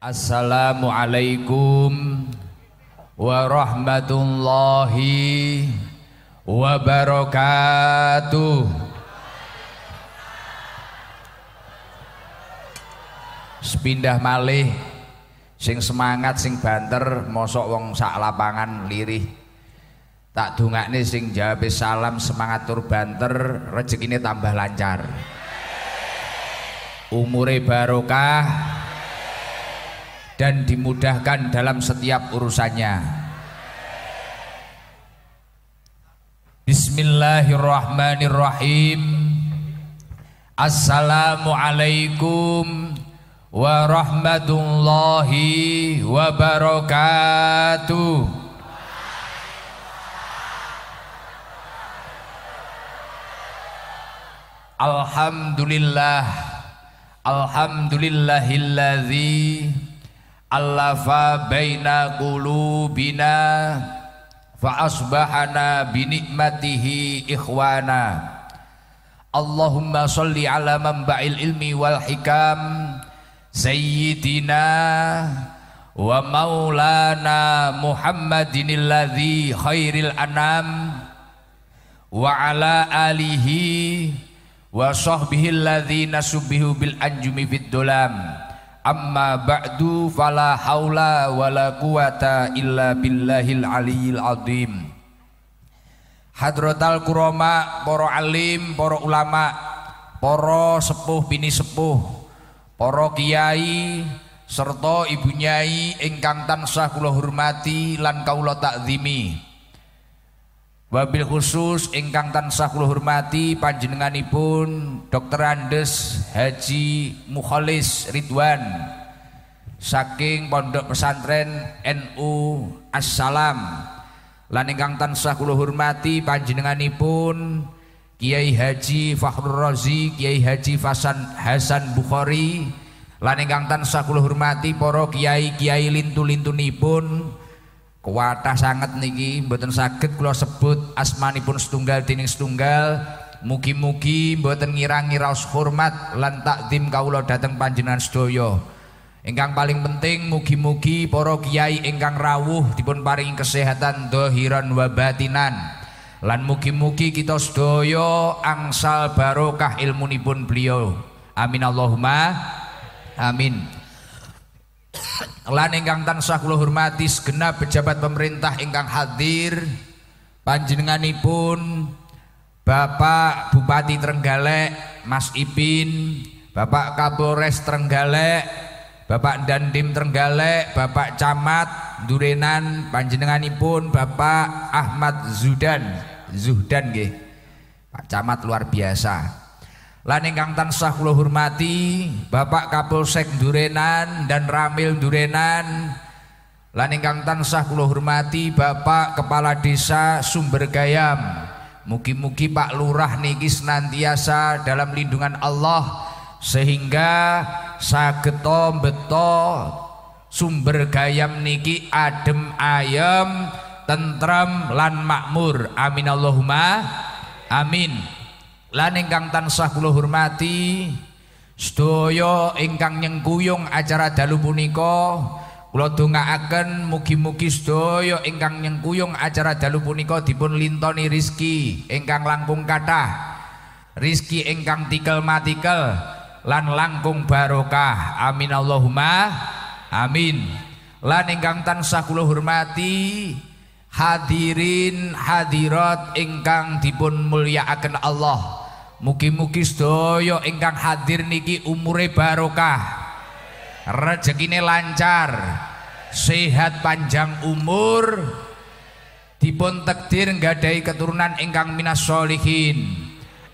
Assalamualaikum warahmatullahi wabarakatuh. Sepindah malih sing semangat sing banter mosok wong sak lapangan lirih. Tak nih, sing jawab salam semangat tur banter rezekine tambah lancar. Umure barokah dan dimudahkan dalam setiap urusannya. Bismillahirrahmanirrahim. Assalamualaikum warahmatullahi wabarakatuh. Alhamdulillah Alhamdulillahilladzi allafa baina qulubina fa asbahana bi ni'matihi ikhwana Allahumma shalli ala mambail ilmi wal hikam sayyidina wa maulana Muhammadin alladhi khairil anam wa ala alihi wa sahbihi alladhi nasubihu bil anjumi fid dulam Amma ba'du fala haula wala quwata illa billahil aliyil azim. Hadratal kuroma, para alim, para ulama, para sepuh bini sepuh, para kiai serta ibu nyai ingkang tansah kula hormati lan kaula takzimi. Wabil khusus ingkang tansah kula hormati panjenenganipun Dr. Andes Haji Mukholis Ridwan saking Pondok Pesantren NU Assalam lan ingkang tansah kula hormati panjenenganipun Kiai Haji Fakhrul Razi, Kiai Haji Fasan Hasan Bukhari lan ingkang tansah kula hormati para kiai-kiai lintu-lintunipun Kuatah sangat niki mboten saged kula sebut asmanipun setunggal dening setunggal mugi-mugi mboten ngirangi raos hormat lan takzim kawula dhateng panjenengan sedaya. Ingkang paling penting mugi-mugi para kiai ingkang rawuh dipun paringi kesehatan dohiran wa batinan. Lan mugi-mugi kita sedaya angsal barokah ilmunipun beliau. Amin Allahumma amin. Lan ingkang tansah kula hormati segenap pejabat pemerintah ingkang hadir panjenenganipun Bapak Bupati Trenggalek Mas Ipin, Bapak Kapolres Trenggalek, Bapak Dandim Trenggalek, Bapak Camat Durenan panjenenganipun Bapak Ahmad Zudan, Zuhdan nggih. Pak Camat luar biasa. Lan ingkang tansah kula hormati Bapak Kapolsek Durenan dan Ramil Durenan Lan ingkang tansah kula hormati Bapak Kepala Desa Sumbergayam Mugi-mugi Pak Lurah niki senantiasa dalam lindungan Allah sehingga sageto beto sumber gayam niki adem ayem tentrem lan makmur amin Allahumma amin lan ingkang tansah kula hormati sedaya ingkang nyengkuyung acara dalu punika kula dongaaken mugi-mugi sedaya ingkang nyengkuyung acara dalu punika dipun lintoni rizki ingkang langkung kathah rizki ingkang tikel matikel lan langkung barokah amin Allahumma amin lan ingkang tansah kula hormati hadirin hadirat ingkang dipun mulyakaken Allah Mugi-mugi sedaya ingkang hadir niki umure barokah. Rezekine lancar, sehat panjang umur. Dipun takdir nggadahi keturunan ingkang minas solihin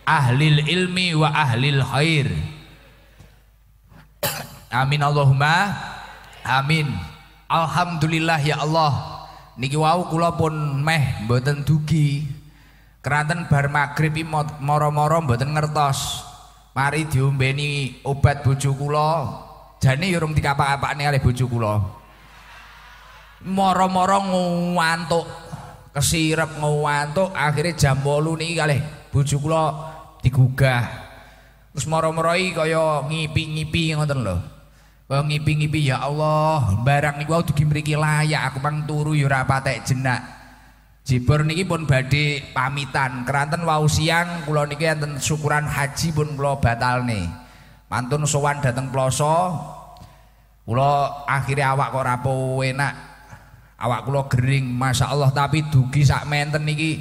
ahlil ilmi wa ahlil khair. Amin Allahumma. Amin. Alhamdulillah ya Allah. Niki wau kula pun meh mboten dugi Keranten bar maghrib moro-moro mboten ngertos. Mari diombeni obat bojo kula. Jane ya urung dikapak-apakne oleh bojo kula. Moro-moro ngantuk, kesirep ngantuk, akhirnya jam 8 niki kalih bojo kula digugah. Terus moro-moro kaya ngipi-ngipi ngoten lho. Wah ngipi-ngipi ya Allah, barang niku kudu mriki layak aku pang turu ya patek jenak. Jibur niki pun badhe pamitan. Keranten wau siang kula niki enten syukuran haji pun kula batalne. Mantun sowan dateng ploso. Kula akhire awak kok rapo enak. Awak kula gering, Masya Allah tapi dugi sak menten niki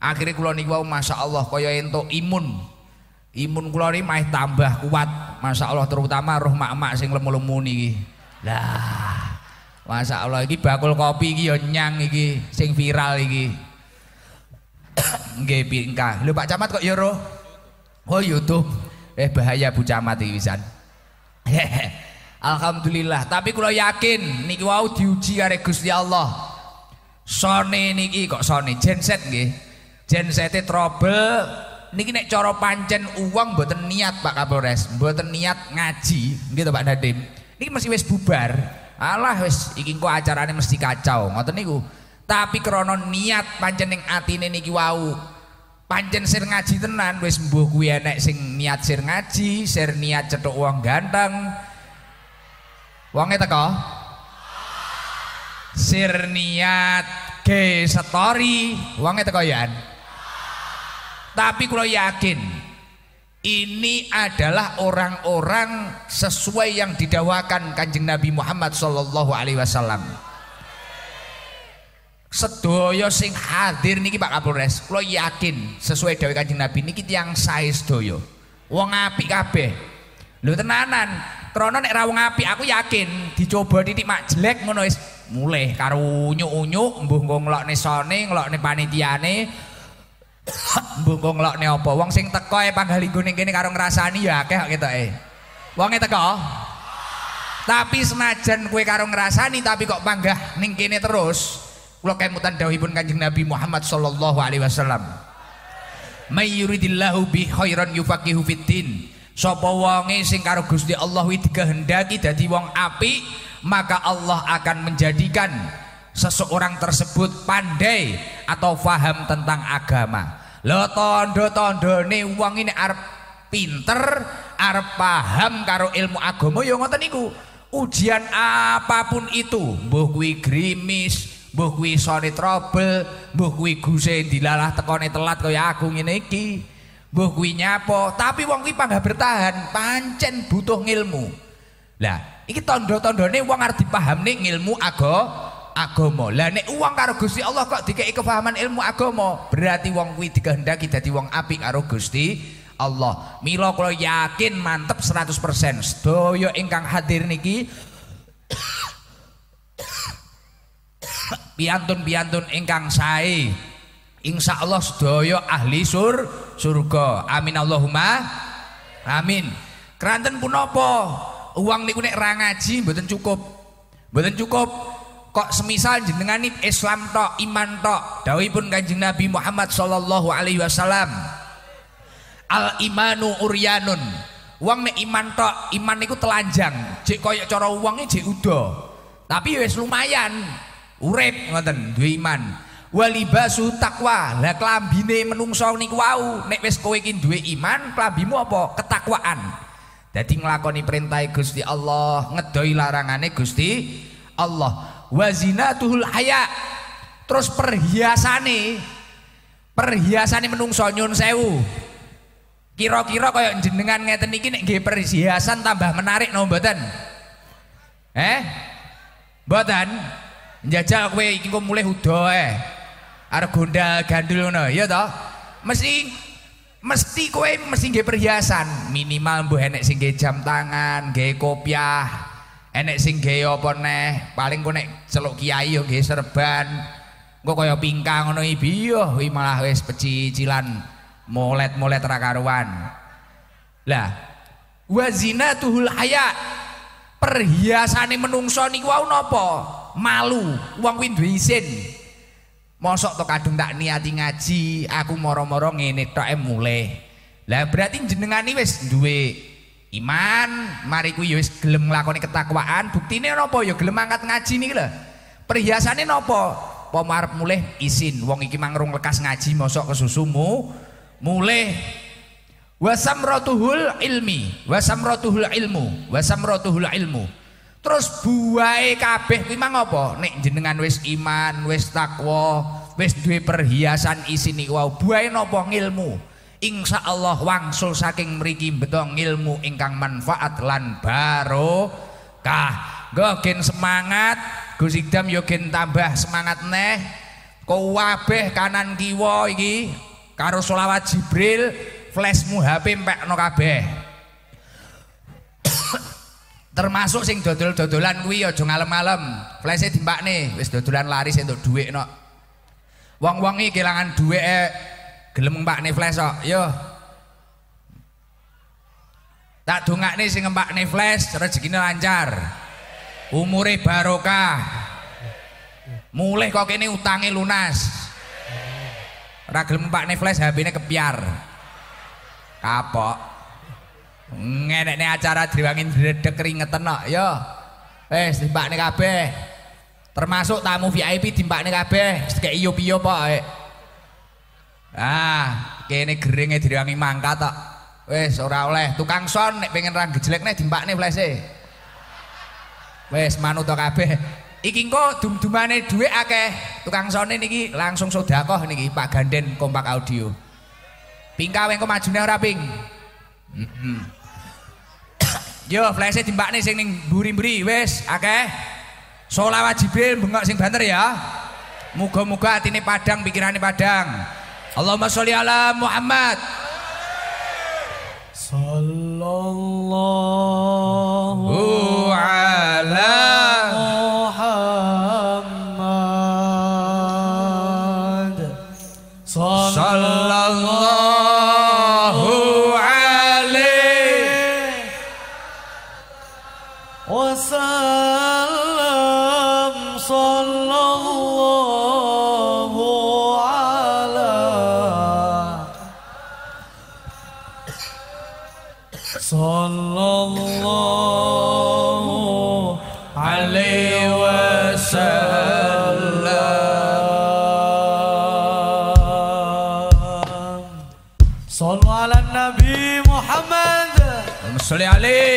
akhire kula niki wau Masya Allah kaya entuk imun. Imun kula niki tambah kuat. Masya Allah terutama roh mak-mak sing lemu-lemu niki. Lah Masya Allah lagi, bakul kopi ini ya nyang ini sing viral ini Nggih bingka Lho Pak Camat kok yoro ya, Oh YouTube. Eh bahaya Bu Camat bisa pisan. Alhamdulillah, tapi kalau yakin niki wau diuji kare Gusti Allah. Sony niki kok Sony genset nggih. gensetnya trouble niki nek coro pancen uang buat niat Pak Kapolres, buat niat ngaji, gitu, Pak Nadim. Niki masih wes bubar. Alah wis iki engko acarane mesti kacau, ngoten niku. Tapi krana niat pancen ning atine niki wau. Pancen sir ngaji tenan wis mbuh kuwi enek sing niat sir ngaji, sir niat cetuk wong ganteng. Wonge teko? Sir niat ge story, wonge teko ya. Tapi kula yakin ini adalah orang-orang sesuai yang didawakan kanjeng Nabi Muhammad Shallallahu Alaihi Wasallam. Sedoyo sing hadir niki Pak Kapolres, lo yakin sesuai dawai kanjeng Nabi niki yang saya sedoyo. Wong api kabeh. Lo tenanan, krono nek ra api aku yakin dicoba titik mak jelek ngono mulai karo unyu, unyuk mbuh nggo lo sone, panitiane, lo ngelokne apa? Wong sing teko e panggaliku ning kene karo ngrasani ya akeh kok eh, Wonge teko. Tapi senajan kue karo rasani tapi kok panggah ning kene terus, kayak mutan dawibun Kanjeng Nabi Muhammad sallallahu alaihi wasallam. May bi khairan yufakihu fiddin. Sapa wonge sing karo Gusti Allah kuwi kehendaki, dadi wong api maka Allah akan menjadikan seseorang tersebut pandai atau faham tentang agama lo tondo tondo nih uang ini arep pinter arep paham karo ilmu agama yo ya ngoten niku ujian apapun itu mbuh kuwi grimis mbuh kuwi sore trouble mbuh kuwi guse dilalah tekone telat kaya aku ngene iki mbuh kuwi nyapo tapi wong kuwi panggah bertahan pancen butuh ngilmu lah iki tondo-tondone wong arep paham nih ngilmu agama agama. Lah nek uang karo Gusti Allah kok dikei kepahaman ilmu agama, berarti wong kuwi dikehendaki dadi wong apik karo Gusti Allah. Milo kalau yakin mantep 100%. Sedaya ingkang hadir niki biantun biantun ingkang sae. Insya Allah sedaya ahli sur surga. Amin Allahumma. Amin. Keranten punopo, Uang niku nek ra ngaji cukup. Mboten cukup kok semisal jenengan Islam tok iman tok pun Kanjeng Nabi Muhammad sallallahu alaihi wasallam Al imanu uryanun wong nek iman tok iman niku telanjang jek koyo cara wong e jek udo tapi wes lumayan urip ngoten duwe iman walibasu takwa lah klambine menungso niku wau nek wis kowe iki duwe iman klambimu apa ketakwaan jadi ngelakoni perintah Gusti Allah ngedoi larangane Gusti Allah Wazina tuhul haya terus perhiasane perhiasane menungso nyun sewu kira-kira kaya jenengan ngeten iki nek nggih perhiasan tambah menarik no mboten eh mboten njajal kowe iki kok mulai hudo eh arep gondal gandul ngono ya toh mesti mesti kowe mesti nggih perhiasan minimal mbuh enek sing nggih jam tangan nggih kopiah enek sing gawe apa neh paling ku nek celuk kiai yo nggih serban engko kaya pingkang ngono ibi yo kuwi malah wis pecicilan molet-molet ra karuan lah wa zinatul haya perhiasane menungso niku wau napa malu wong kuwi duwe isin mosok to kadung tak niati ngaji aku moro ngene tok e lah berarti jenengan iki wis duwe Iman, mari ku yo ya gelem nglakoni ketakwaan, buktine napa yo ya? gelem angkat ngaji niki lho. Perhiasane napa? Apa arep mulih isin, wong iki mangrung lekas ngaji mosok kesusumu mulih wasamratuhul ilmi, wasamratuhul ilmu, wasamratuhul ilmu. Terus buai kabeh kuwi mang apa? Nek jenengan wis iman, wis takwa, wis duwe perhiasan isin niku wow, buai napa ngilmu insya Allah wangsul saking meriki betong ilmu ingkang manfaat lan baru kah gokin semangat Gus Ikdam tambah semangat neh kowabeh kanan kiwo iki karo solawat Jibril flashmu HP no kabeh termasuk sing dodol-dodolan kuwi aja ngalem-alem flashe nih wis dodolan laris entuk dhuwit no wong wongi kehilangan duit dhuwit eh, Gelem Pak Flash kok, yo. Tak si sing Pak Flash rezekine lancar. Umure barokah. Mulih kok ini utangi lunas. ragil gelem Pak Flash hp kepiar. Kapok. nih acara diwangi dredeg keringetan lo yo. Wis timbakne kabeh. Termasuk tamu VIP timbakne kabeh, kei yo piyo pokoke. Eh. Ah, kene geringe direwangi mangkat tok. Wis ora oleh tukang son nek pengen rang gejelekne dimpakne flese. Wis manut kabeh. Iki engko dum-dumane dhuwit akeh. Tukang sone niki langsung sedekah niki Pak Ganden Kompak Audio. Ping kawe engko majune ora ping. Mm -hmm. Yo flese dimpakne sing ning mburi-mburi wis akeh. Sholawat Jibril bengok sing banter ya. Muga-muga atine padang, pikirane padang. Allahumma sholli ala Muhammad. Sallallahu ala Dale.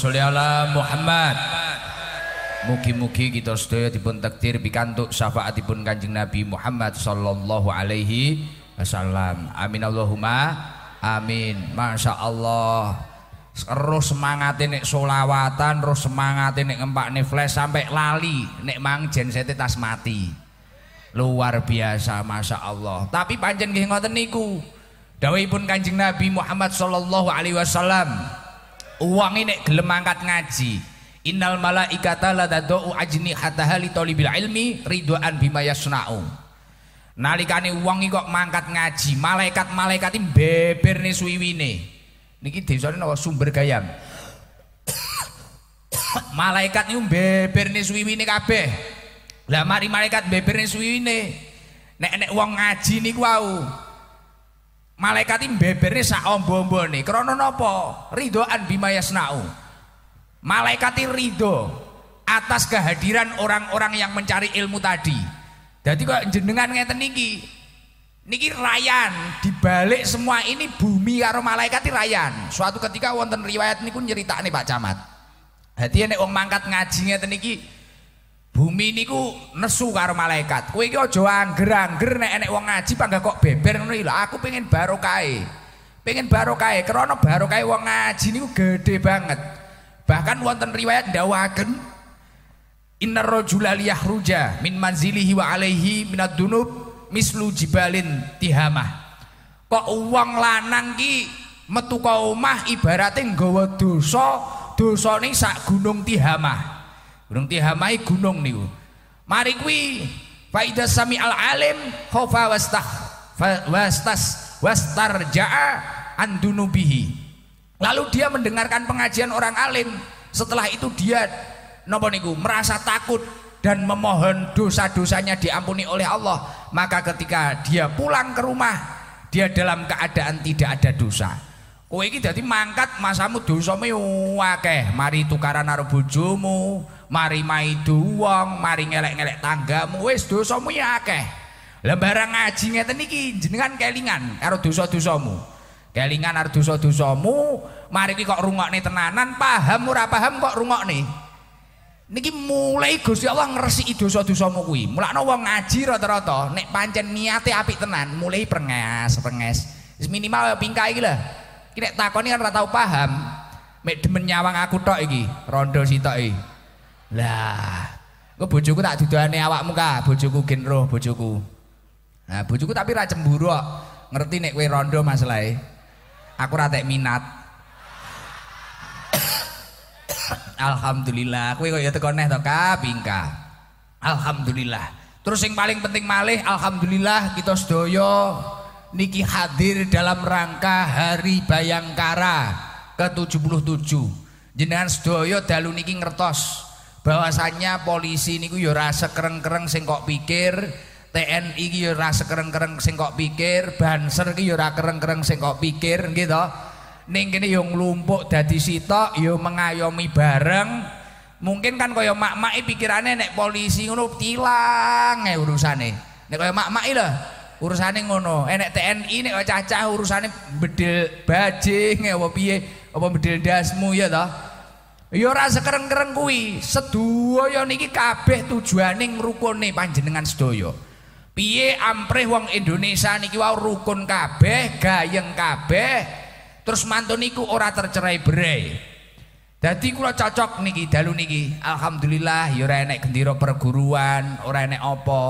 sholli ala Muhammad. Mugi-mugi kita sedaya dipun takdir pikantuk syafaatipun Kanjeng Nabi Muhammad sallallahu alaihi wasallam. Amin Allahumma amin. Masya Allah. Terus semangatin nek solawatan, terus semangatin nek empak nek flash sampai lali, nek mang jensete tas mati. Luar biasa masya Allah. Tapi panjen gih ngoten niku. Dawai pun Kanjeng Nabi Muhammad sallallahu alaihi wasallam, uang ini gelemangkat ngaji innal malaikata la tadau ajni hataha li talibil ilmi ridwan bima yasnau nalikane wong kok mangkat ngaji malaikat-malaikat iki beber ne suwiwine niki desane napa sumber gayam malaikat niku beber ne suwiwine kabeh lah mari malaikat beber ne suwiwine nek nek wong ngaji niku wau malaikat ini bebernya sak ombo-ombo nih krono nopo ridoan bimayasnau malaikat ini ridho atas kehadiran orang-orang yang mencari ilmu tadi jadi kok jenengan ngeten niki niki rayan dibalik semua ini bumi karo malaikat ini rayan suatu ketika wonten riwayat niku nih Pak Camat hati ini orang mangkat ngaji ngeten niki Bumi niku nesu karo malaikat. Kowe iki aja angger-angger nek enek wong ngaji panggah kok beber ngono lho. Aku pengen barokai, Pengen barokai. karena barokai wong ngaji niku gede banget. Bahkan wonten riwayat ndawaken Inna rajula liyahruja min manzilihi wa alaihi minad dunub mislu jibalin tihamah. Kok wong lanang ki metu ka omah ibarate nggawa dosa, dosane sak gunung tihamah. Gunung tihamai gunung niku. Mari kuwi faida sami al alim khofa wastah wastas wastarja'a an dunubihi. Lalu dia mendengarkan pengajian orang alim, setelah itu dia napa niku merasa takut dan memohon dosa-dosanya diampuni oleh Allah, maka ketika dia pulang ke rumah, dia dalam keadaan tidak ada dosa. Kowe iki dadi mangkat masamu dosa dosamu akeh, mari tukaran karo bojomu, mari mai wong, mari ngelek-ngelek tanggamu, wis dosamu ya akeh. Lah ngaji ngeten niki jenengan kelingan karo dosa-dosamu. Kelingan karo dosa-dosamu, mari iki kok rungokne tenanan, paham ora paham kok rungokne. Niki mulai Gusti Allah ngresiki dosa-dosamu kuwi. Mulakno wong ngaji rata-rata nek pancen niate apik tenan, mulai prenges, prenges. Minimal pingkai iki lah. Ki nek takoni kan ora tau paham. Mek demen nyawang aku tok iki, rondo sitok iki. Lah, kok bojoku tak didolani awakmu ka, Bojoku gen roh bojoku. Nah, bojoku tapi ra cemburu kok. Ngerti nek kowe rondo masalahe. Aku ra tek minat. Alhamdulillah, kowe kok ya teko neh to bingka. Alhamdulillah. Terus yang paling penting malih alhamdulillah kita sedoyo niki hadir dalam rangka Hari Bayangkara ke-77. Jenengan sedoyo dalu niki ngertos bahwasanya polisi niku ya ora sekereng kreng sing kok pikir, TNI ki ya ora sekereng kreng sing kok pikir, banser ki ya ora kereng kreng sing kok pikir, nggih to. Ning kene ya nglumpuk dadi sitok ya mengayomi bareng. Mungkin kan kaya mak-mak e pikirane nek polisi ngono tilang e urusane. Nek kaya mak-mak e lho urusane ngono. Eh nek TNI nek cacah urusane bedil bajing apa piye apa bedil dasmu ya toh Ya ora sekereng-kereng kuwi, sedoyo niki kabeh tujuane ngrukone panjenengan sedoyo. Piye amprih wong Indonesia niki wae rukun kabeh, gayeng kabeh, terus mantu niku ora tercerai-berai. Dadi kula cocok niki dalu niki. Alhamdulillah ya ora enek gendira perguruan, ora enek apa.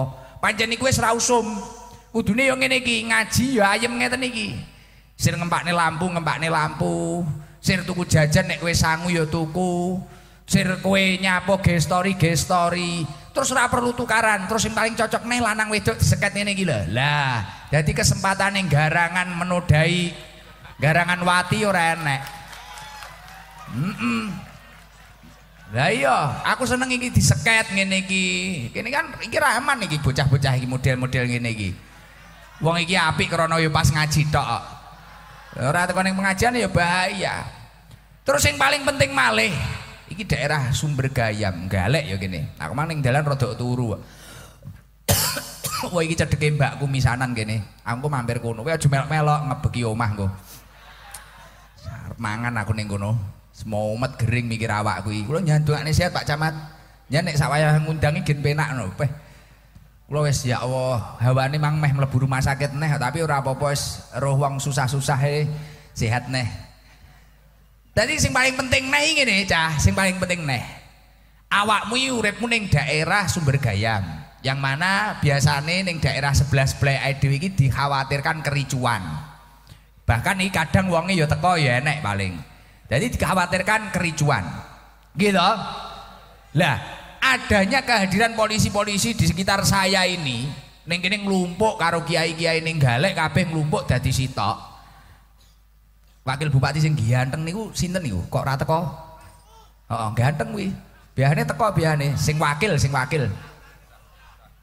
Panjen niku wis ra usum. Kudune ya ngene iki, ngaji ya ayem ngeten iki. Sing ngempakne lampu, ngempakne lampu. sir tuku jajan nek kowe sangu ya tuku sir kowe nyapo gestori story terus ora perlu tukaran terus yang paling cocok nih lanang wedok seket ini gila lah jadi kesempatan yang garangan menodai garangan wati ora enek mm -mm. Lah iya, aku seneng iki diseket ngene iki. Kene kan iki rahman iki bocah-bocah iki model-model ngene iki. Wong iki apik krana yo ya pas ngaji tok. Ora koneng ning pengajian ya bahaya. Terus yang paling penting malih iki daerah sumber gayam galek ya gini aku mah jalan roto rodok turu wah iki cedeke mbakku misanan gini aku mampir kono kowe aja melok-melok ngebeki omah engko mangan aku ning kono umat gering mikir awak kuwi nyantuan nih sehat Pak Camat nyen nek ngundangi wayah ngundang gen penak no peh Kula wis ya Allah, hawane mang meh mlebu rumah sakit neh tapi ora apa-apa wis roh wong susah he sehat neh. Dadi sing paling penting neh ngene cah, sing paling penting neh. Awakmu uripmu ning daerah sumber gayam. Yang mana biasane ning daerah sebelah sebelah dhewe iki dikhawatirkan kericuan. Bahkan iki kadang wonge ya teko ya enek paling. Jadi dikhawatirkan kericuan. Gitu. Lah, adanya kehadiran polisi-polisi di sekitar saya ini ning kene nglumpuk karo kiai-kiai ning galek kabeh nglumpuk dadi sitok wakil bupati sing ganteng niku sinten niku kok ora teko heeh oh, ganteng kuwi nih teko nih sing wakil sing wakil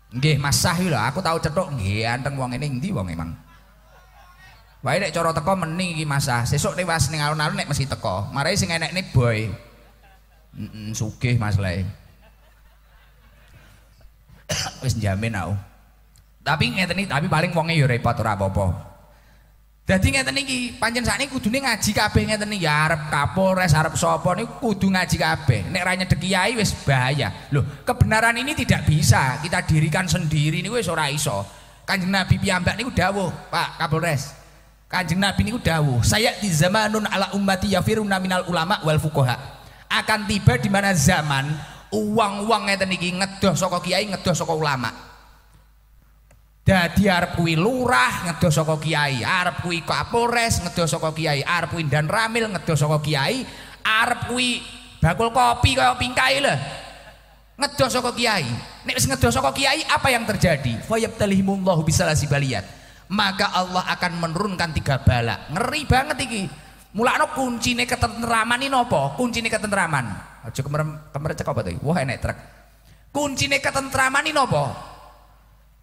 nggih Mas Sah lho aku tahu cetok nggih ganteng wong ini ndi wong emang Wae nek cara teko meni iki Mas Sah. Sesuk tewas ning alun-alun nek mesti teko. Marai sing enek nih boy. Heeh, mm -mm, sugih Mas Lai. wis jamin aku. Tapi ngeten iki, tapi paling wonge ya repot ora apa-apa. Dadi ngeten iki, pancen sakniki kudune ngaji kabeh ngeten iki, ya arep kapolres, harap sapa niku kudu ngaji kabeh. Nek ranya nyedhek kiai wis bahaya. Loh, kebenaran ini tidak bisa kita dirikan sendiri niku wis ora iso. Kanjeng Nabi piyambak udah dawuh, Pak Kapolres. Kanjeng Nabi udah dawuh, saya di zamanun ala ummati yafiruna minal ulama wal fuqaha. Akan tiba di mana zaman uang-uang ngeten iki ngedoh saka kiai ngedoh saka ulama dadi arep kuwi lurah ngedoh saka kiai arep kuwi kapolres ngedoh saka kiai arep kuwi dan ramil ngedoh saka kiai arep kuwi bakul kopi kaya pingkai lho ngedoh saka kiai nek wis ngedoh saka kiai apa yang terjadi yabtalihimullahu bisalasi baliyat maka Allah akan menurunkan tiga bala ngeri banget iki Mulakno kuncine ketentraman ini nopo? Kuncine ketentraman. Aja kemer kemercek apa tuh? Wah enek trek. Kuncine ketentraman ini nopo?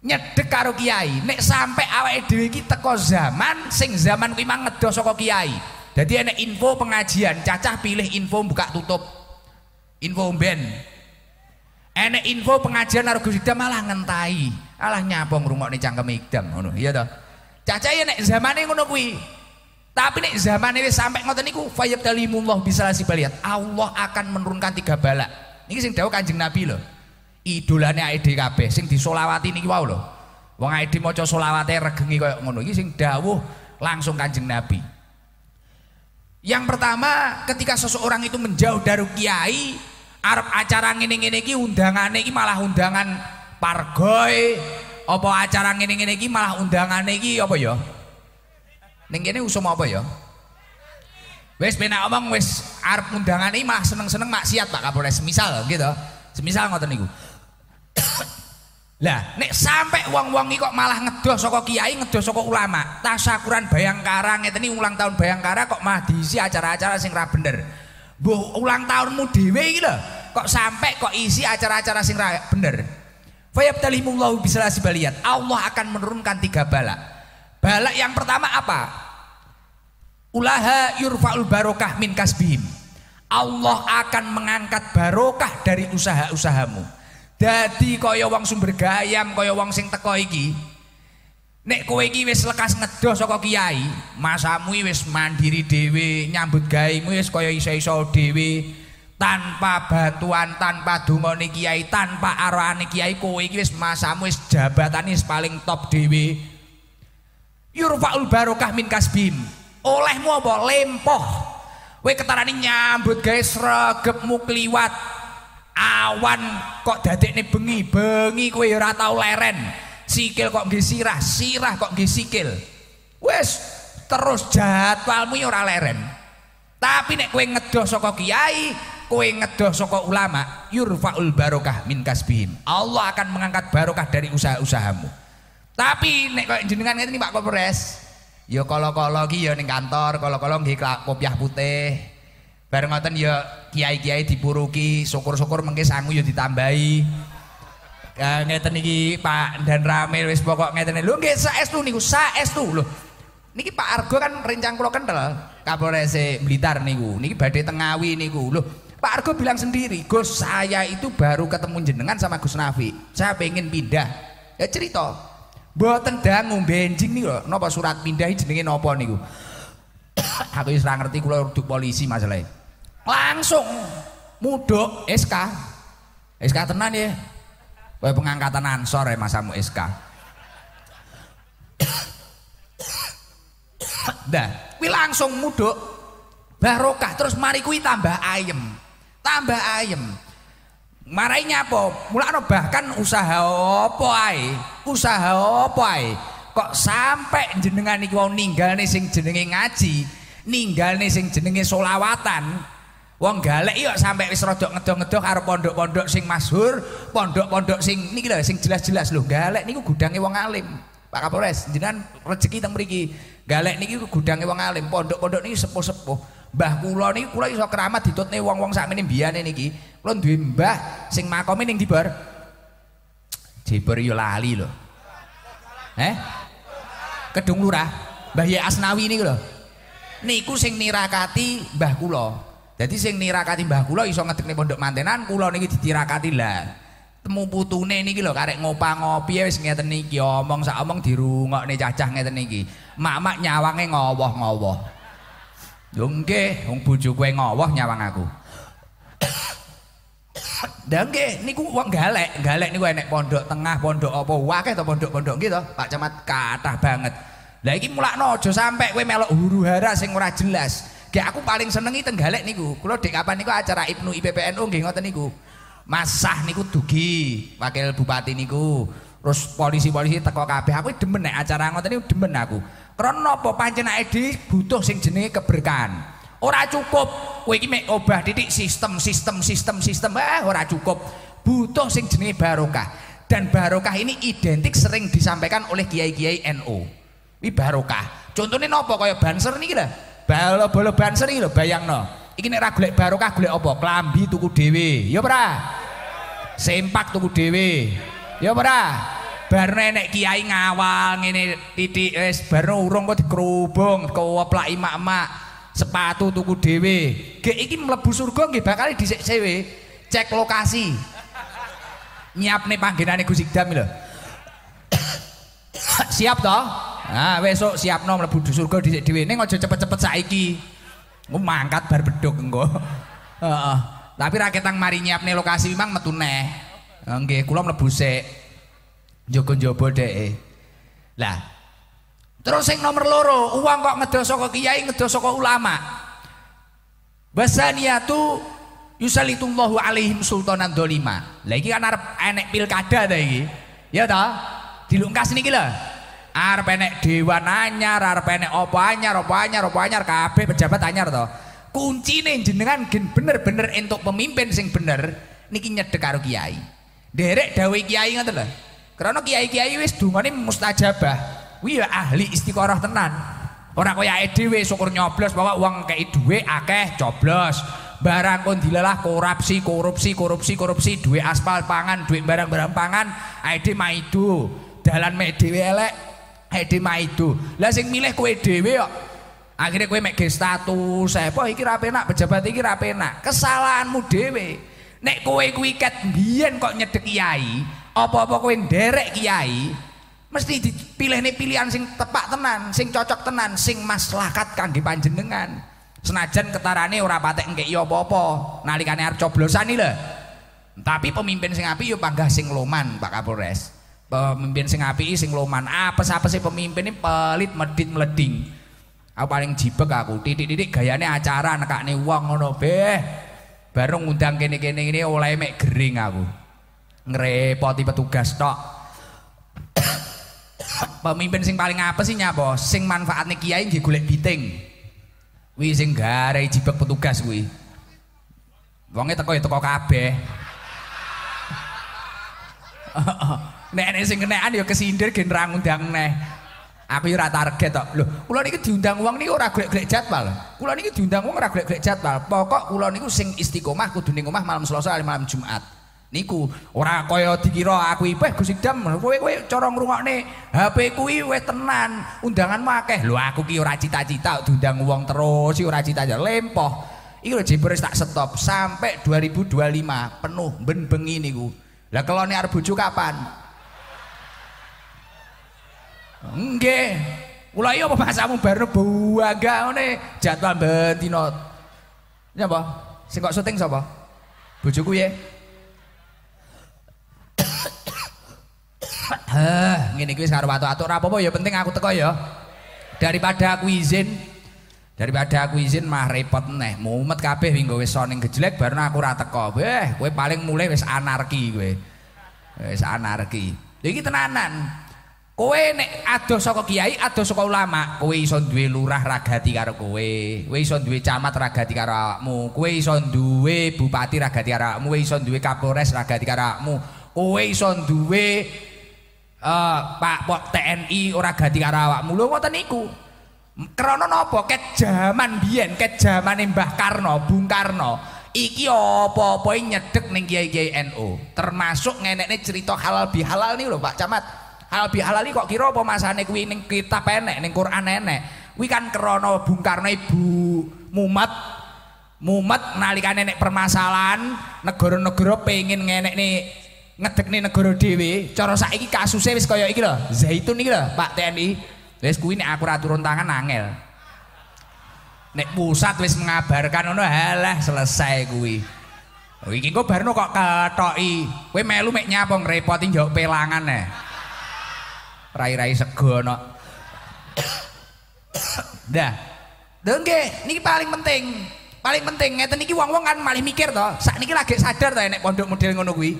Nyedek karo kiai. Nek sampe awake dhewe iki teko zaman sing zaman kuwi mang ngedo saka kiai. Jadi enek info pengajian, cacah pilih info buka tutup. Info ben. Enek info pengajian karo Gus malah ngentai. Alah nyapong rungokne cangkeme Idam ngono. Iya toh? Cacah enek zamane ngono kuwi. Tapi nih zaman ini sampai ngotot niku lah bisalasi baliat. Allah akan menurunkan tiga balak. Nih sing dawuh Kanjeng Nabi loh. Idolane Aidi kabeh sing disolawati niki wow loh. Wong mau coba solawatnya regengi kayak ngono. Iki sing dawuh langsung Kanjeng Nabi. Yang pertama, ketika seseorang itu menjauh dari kiai, Arab acara ngene-ngene ki undangane iki malah undangan pargoy, apa acara ngene-ngene ki malah undangane ki apa ya? Ning kene usum apa ya? Wis penak omong wis arep undangan malah seneng-seneng maksiat Pak Kapolres semisal gitu. Semisal ngoten niku. Lah, nek sampai wong-wong iki kok malah ngedoh saka kiai, ngedoh saka ulama. Tasyakuran Bayangkara ngeteni ulang tahun Bayangkara kok malah diisi acara-acara sing ra bener. Mbuh ulang tahunmu dhewe iki lho, kok sampai kok isi acara-acara sing ra bener. bisa bisalasi baliyat. Allah akan menurunkan tiga bala. Balak yang pertama apa? Ulaha yurfa'ul barokah min kasbihim. Allah akan mengangkat barokah dari usaha-usahamu. Dadi kaya wong sumber gayam, kaya wong sing teko iki. Nek kowe iki wis lekas ngedoh saka kiai, masamu wis mandiri dhewe, nyambut gaimu wis kaya iso-iso dhewe. tanpa batuan tanpa dungane kiai tanpa arane kiai kowe iki wis masamu wis jabatane paling top dhewe Yurfaul barokah min kasbim. Olehmu apa? Lempoh. Kowe ketarani nyambut guys regep mukliwat. Awan kok dadekne bengi, bengi kue ya ora tau leren. Sikil kok nggih sirah, sirah kok nggih sikil. Wes terus jadwalmu ya ora leren. Tapi nek kowe ngedoh saka kiai, kowe ngedoh saka ulama, yurfaul barokah min kasbihim. Allah akan mengangkat barokah dari usaha-usahamu. Tapi nek kok jenengan ngene Pak Kapolres, ya kala-kala iki ya ning kantor, kala-kala nggih kopiah putih. Bareng ngoten ya kiai-kiai dipuruki, syukur-syukur mengke sangu ya ditambahi. Ya ngeten iki Pak dan rame wis pokok ngeten. Lho nggih saestu niku, saestu lho. Niki Pak Argo kan rencang kula kental, Kapolres eh, Blitar niku. Niki badhe tengawi niku. Lho, Pak Argo bilang sendiri, Gus saya itu baru ketemu jenengan sama Gus Nafi. Saya pengen pindah. Ya cerita, Bawa tendang, ngombe enjing niku lho, napa surat pindah jenenge napa niku? Aku wis ora ngerti kula duduk polisi masalahe. Langsung mudhok SK. SK tenan ya. Kowe pengangkatan ansor ya masamu SK. Dah, kuwi langsung mudhok barokah terus mari kuwi tambah ayem. Tambah ayem. Marainya apa? apa? bahkan usaha apa ae? Usaha apa ae? Kok sampai jenengan iki wong nih sing jenenge ngaji, ninggal nih sing jenenge solawatan, Wong galek yuk sampai wis rodok ngedok-ngedok karo pondok-pondok sing masyhur, pondok-pondok sing niki lho sing jelas-jelas lho galek niku gudange wong alim. Pak Kapolres, jenengan rezeki teng mriki. Galek niki gudange wong alim, pondok-pondok niki sepuh-sepuh. Mbah kula niki kula iso keramat ditutne wong-wong sakmene biyane niki. Kula duwe mbah sing makome ning Dibar. Dibar yo iya lali lho. Eh? Kedung Lurah. Mbah Ye Asnawi niku lho. Niku sing nirakati mbah kula. Dadi sing nirakati mbah kula iso ngedekne pondok mantenan kula niki ditirakati lah. temu putune niki lho karek ngopang ngopi ya wis ngeten niki omong sak omong dirungokne cacah ngeten niki mak-mak nyawange ngowoh-ngowoh dongke, nggih, wong bojo kowe ngowoh nyawang aku. Lah nggih niku wong galek, galek niku enek pondok tengah, pondok apa wakeh to pondok-pondok nggih to, Pak Camat kathah banget. Lah iki mulakno aja sampe kowe melok huru-hara sing ora jelas. Ki aku paling senengi galek niku. Kula dek kapan niku acara Ibnu IPPNU nggih ngoten niku. Masah niku dugi wakil bupati niku. Terus polisi-polisi teko kabeh. Aku demen nek acara ngoten niku demen aku. Karena apa panjenengane di butuh sing jenenge keberkahan. Ora cukup kowe iki mek obah titik sistem sistem sistem sistem ah ora cukup. Butuh sing jenenge barokah. Dan barokah ini identik sering disampaikan oleh kiai-kiai NU. NO. Ini barokah. Contohnya nopo kaya banser nih lah, Balo-balo banser iki lho bayangno. Iki nek ragulek barokah gulek apa? Klambi tuku dewi, yo ya ora? Sempak tuku dewi, yo ya ora? baru nek kiai ngawal ini titik es baru urung kok kau pelak imak-mak sepatu tuku dewe ke iki melebu surga gak bakal di sewe cek lokasi nih panggenane nih gusik damil siap toh nah besok siap siapno melebu surga di dhewe ini aja cepet-cepet saiki engko mangkat bar beduk engko uh, tapi raketang mari nih lokasi memang metune enggak kulam lebu se Joko Joko dheke. Lah, terus yang nomor loro, uang kok ngedos ke kiai, ngedos ke ulama. Wasaniyatu yusalitullahu alaihim sultanan dolima. Lah iki kan arep enek pilkada ta iki. Ya ta? Dilungkas nih lho. arep enek dewa anyar, arep enek apa anyar, apa anyar, apa anyar kabeh pejabat anyar to. Kuncine jenengan gen bener-bener entuk pemimpin sing bener niki nyedek karo kiai. Derek dawuh kiai ngoten lho. Karena kiai-kiai wis ini mustajabah. Wih ya ahli istiqoroh tenan. Orang kaya EDW syukur nyoblos bawa uang kayak duwe akeh coblos. Barang pun dilalah korupsi, korupsi, korupsi, korupsi, Duit aspal pangan, duit barang-barang pangan, ID maidu. Dalan Dalam dhewe elek, ma itu. Lah sing milih kowe dhewe kok. Akhirnya kowe mek status, eh, apa iki ra penak, pejabat iki ra penak. Kesalahanmu dhewe. Nek kowe kuwi ket biyen kok nyedek kiai, apa-apa kowe derek kiai mesti dipilih nih pilihan sing tepak tenan sing cocok tenan sing maslahat kangge panjenengan senajan ketarane ora patek engke iya apa-apa nalikane arep coblosan iki tapi pemimpin sing api yo bangga sing loman Pak Kapolres pemimpin sing api sing loman apa-apa sih pemimpin ini pelit medit meleding aku paling jibek aku titik-titik gayane acara nekakne wong ngono beh bareng ngundang kene-kene ini oleh mek gering aku ngerepoti petugas tok pemimpin sing paling apa sih nyapa sing manfaatnya kiai nggih golek biting wih sing gare jibek petugas kuwi wonge teko ya teko kabeh nek nek sing kenean ya kesindir gen ra ngundang neh aku ya ora target tok. Lho, kula niki diundang wong niku ora golek-golek jadwal. Kula niki diundang wong ora golek-golek jadwal. Pokok kula niku sing istiqomah kudu ning omah malam Selasa malam Jumat niku ora kaya dikira aku ipeh Gus Idam kowe kowe cara ngrungokne HP kuwi wis tenan undangan makeh lho aku ki ora cita-cita diundang wong terus ora cita-cita lempoh iki lho jebres tak stop sampai 2025 penuh ben bengi niku lah kalau arep bojo kapan nggih kula iki apa bahasamu baru buaga ngene jadwal ben dina nyapa sing kok syuting sapa bojoku ya Heh, ngene iki wis karo watu-watu ora apa-apa ya penting aku teko ya. Daripada aku izin daripada aku izin mah repot neh mumet kabeh minggu wis ning gejelek baru aku ora teko weh kowe paling mulai wis anarki kowe wis anarki iki tenanan kowe nek adoh saka kiai adoh saka ulama kowe iso duwe lurah ragati karo kowe kowe iso duwe camat ragati karo awakmu kowe iso duwe bupati ragati karo awakmu kowe iso duwe kapolres ragati karo awakmu kowe iso duwe uh, Pak Pok TNI ora ganti karo awakmu lho ngoten niku krana napa ket jaman biyen ket jamane Mbah Karno Bung Karno iki apa-apa e nyedek ning kiai-kiai NU termasuk ngenekne cerita halal bihalal nih lho Pak Camat halal bihalal iki kok kira apa masane kuwi ning kitab enek ning Quran enek kuwi kan krana Bung Karno Ibu e mumet mumet nalikane nenek permasalahan negara-negara pengen nih ngedekne negara dhewe, cara saiki kasuse wis kaya iki loh Zaitun iki loh Pak TNI. Wis kuwi nek aku turun tangan nangel Nek pusat wis mengabarkan ngono, halah selesai kuwi. Oh iki kok barno kok ketoki. Kowe melu mek nyapa ngrepoti njok pelangan e. Rai-rai sego Dah. Lho ini niki paling penting. Paling penting ngeten iki wong-wong kan malih mikir to. niki lagi sadar to nek pondok model ngono kuwi.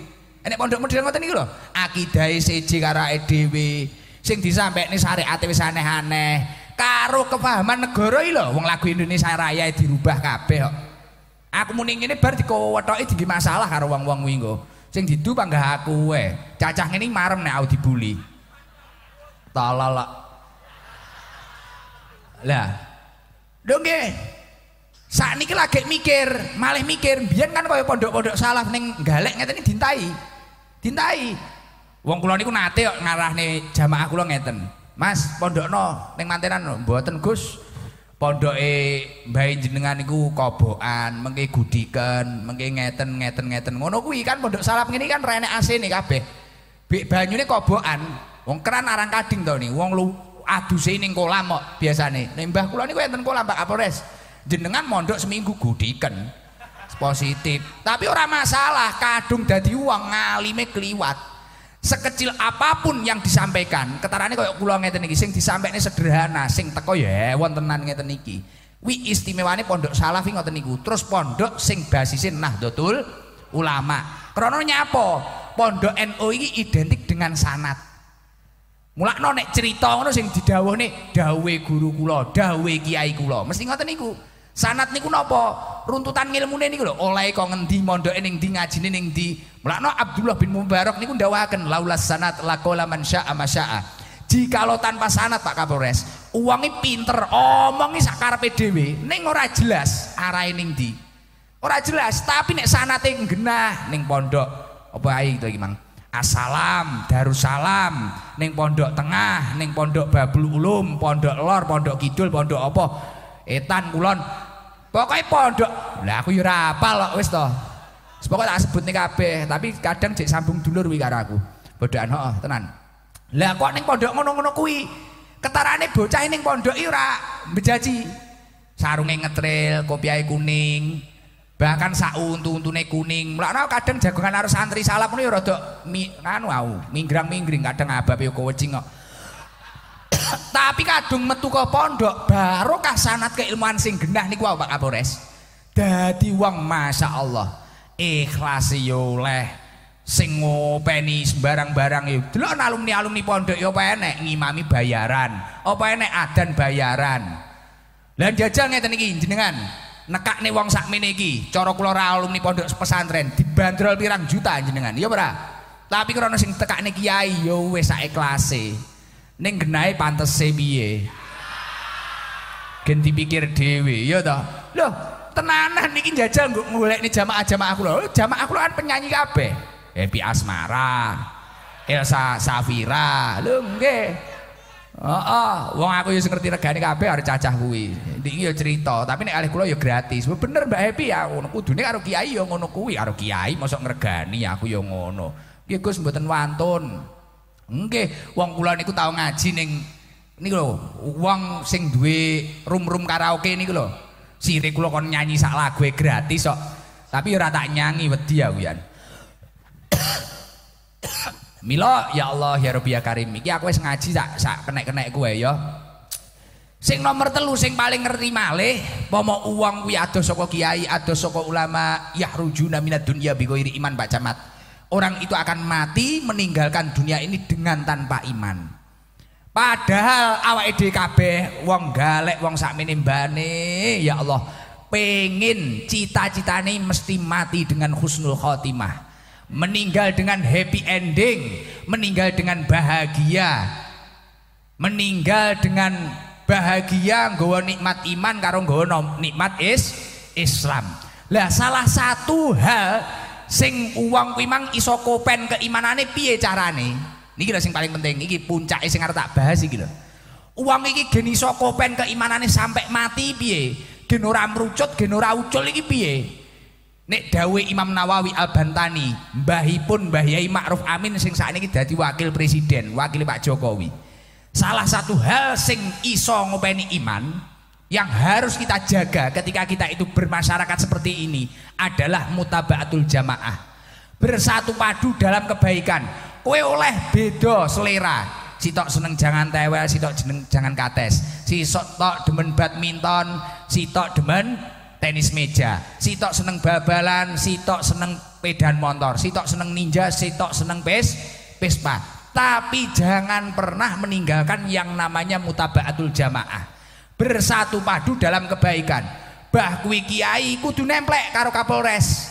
Enek pondok modern ngoten niku lho. e siji karake dhewe. Sing disampekne syariat wis aneh-aneh. Karo kepahaman negara iki lho, wong lagu Indonesia Raya dirubah kabeh kok. Aku muni ngene bar dikowetoki dadi masalah karo wong-wong kuwi nggo Sing didu panggah aku wae. Cacah ngene marem nek aku dibuli. Talala. Lah. Lho nggih. Saat ini lagi mikir, malah mikir, biar kan kaya pondok-pondok salah neng galek tadi dintai. Dintai. Wong kula niku nate kok ngarahne jamaah kula ngeten. Mas, pondokno ning mantenan mboten, Gus. Pondoke mbah jenengan niku kobokan, mengke gudiken, mengke ngeten ngeten ngeten. Ngono kuwi kan pondok salap ngene kan renek asine kabeh. Bik banyune kobokan. Wong keran arang kading to ni, wong lu aduse ning kolam kok biasane. Nek mbah kula niku enten kolam Pak Kapolres. Jenengan mondok seminggu gudiken. positif tapi orang masalah kadung dadi uang ngalime keliwat sekecil apapun yang disampaikan ketarane kayak kula ngeten iki sing disampaikan sederhana sing teko ya wonten ngeten iki wi istimewane pondok salafi ngoten niku terus pondok sing nah nahdlatul ulama krono apa? pondok NU ini identik dengan sanat Mulakno nek cerita ngono sing didhawuhne dawei guru kula, dawei kiai kula. Mesti ngoten niku. Sanat niku nopo Runtutan ngilmune niku lho, oleh kau ngendi mondoke di ngaji nih neng di melakno Abdullah bin Mubarak niku dawakan laulas sanat laqala man syaa Jika lo tanpa sanat Pak Kapolres, uangnya pinter, omongi sakar PDW, neng ora jelas arah neng di, Ora jelas, tapi sanat neng genah neng pondok apa ayo itu gimang. Assalam, Darussalam, neng Pondok Tengah, neng Pondok Babul Ulum, Pondok Lor, Pondok Kidul, Pondok opo, Etan Kulon, Pokoknya pondok. Lah aku yura apa loh wis to. Pokoke tak sebutne kabeh, tapi kadang jek sambung dulur wih karo aku. Bodokan heeh, tenan. Lah kok ning pondok ngono-ngono kui, Ketarane bocah ning pondok ira, ora bejaji. Sarunge ngetril, kopiahe kuning. Bahkan sak untu-untune kuning. Mulane kadang jagongan harus santri salap yura ya mi, nganu au minggrang-minggring kadang abah kok wecing kok. Tapi kadung metu ke pondok baru kasanat keilmuan sing genah niku Pak Kapolres. Dadi wong Masya Allah ikhlas ya oleh sing ngopeni sembarang-barang dulu ya. Delok alumni-alumni pondok yo ya, enek ngimami bayaran, apa enek adan bayaran. dan jajal ngeten iki jenengan nih wong sakmene iki cara kula ra alumni pondok pesantren dibanderol pirang juta jenengan. yo iya ora? Tapi karena sing nih kiai yo wis sak ikhlase. Ning genai pantas piye? ganti pikir Dewi ya ta? Loh, tenanan niki jajal nggo nih jamaah-jamaah loh Jamaah aku kan penyanyi kabeh. Happy Asmara, Elsa Safira, loh nggih. oh, oh, wong aku yang ngerti regane kabeh harus cacah kuwi. Iki yo cerita, tapi nek alih kula yo gratis. Bener Mbak Happy ya ngono. Kudune karo kiai yo ngono kuwi, karo kiai mosok ngregani aku yo ngono. Piye Gus mboten wantun. Nggih, wong kula niku tau ngaji neng, niku lho, uang sing duwe rum-rum karaoke niku lho. Sire kula kon nyanyi sak lagu e gratis kok. Tapi ora tak nyanyi wedi aku Milo, Milo ya Allah ya Rabbi ya Karim iki aku wis ngaji sak sak kenek-kenek gue ya. Sing nomor telu sing paling ngerti malih, pomo uang kuwi atau saka kiai, atau saka ulama, ya yahrujuna minad dunya bi iman baca mat orang itu akan mati meninggalkan dunia ini dengan tanpa iman padahal awak EDKB, wong galek wong sakmene mbane ya Allah pengen cita cita ini mesti mati dengan husnul khotimah meninggal dengan happy ending meninggal dengan bahagia meninggal dengan bahagia nggawa nikmat iman karung nggawa nikmat is Islam lah salah satu hal sing uang kuwi mang iso kopen keimanane piye carane niki lho sing paling penting iki puncake sing arep tak bahas iki lho uang iki gen iso kopen keimanane sampai mati piye gen ora mrucut gen ora ucul iki piye Nek dawe Imam Nawawi Al-Bantani, mbahipun Mbah Yai Ma'ruf Amin sing sakniki dadi wakil presiden, wakil Pak Jokowi. Salah satu hal sing iso ngopeni iman yang harus kita jaga ketika kita itu bermasyarakat seperti ini adalah mutabaatul jamaah bersatu padu dalam kebaikan kue oleh bedo selera si tok seneng jangan tewel tok jeneng jangan kates si tok demen badminton si tok demen tenis meja si tok seneng babalan si tok seneng pedan motor si tok seneng ninja si tok seneng pes pespa tapi jangan pernah meninggalkan yang namanya mutabaatul jamaah bersatu padu dalam kebaikan bah kuwi kiai kudu nemplek karo kapolres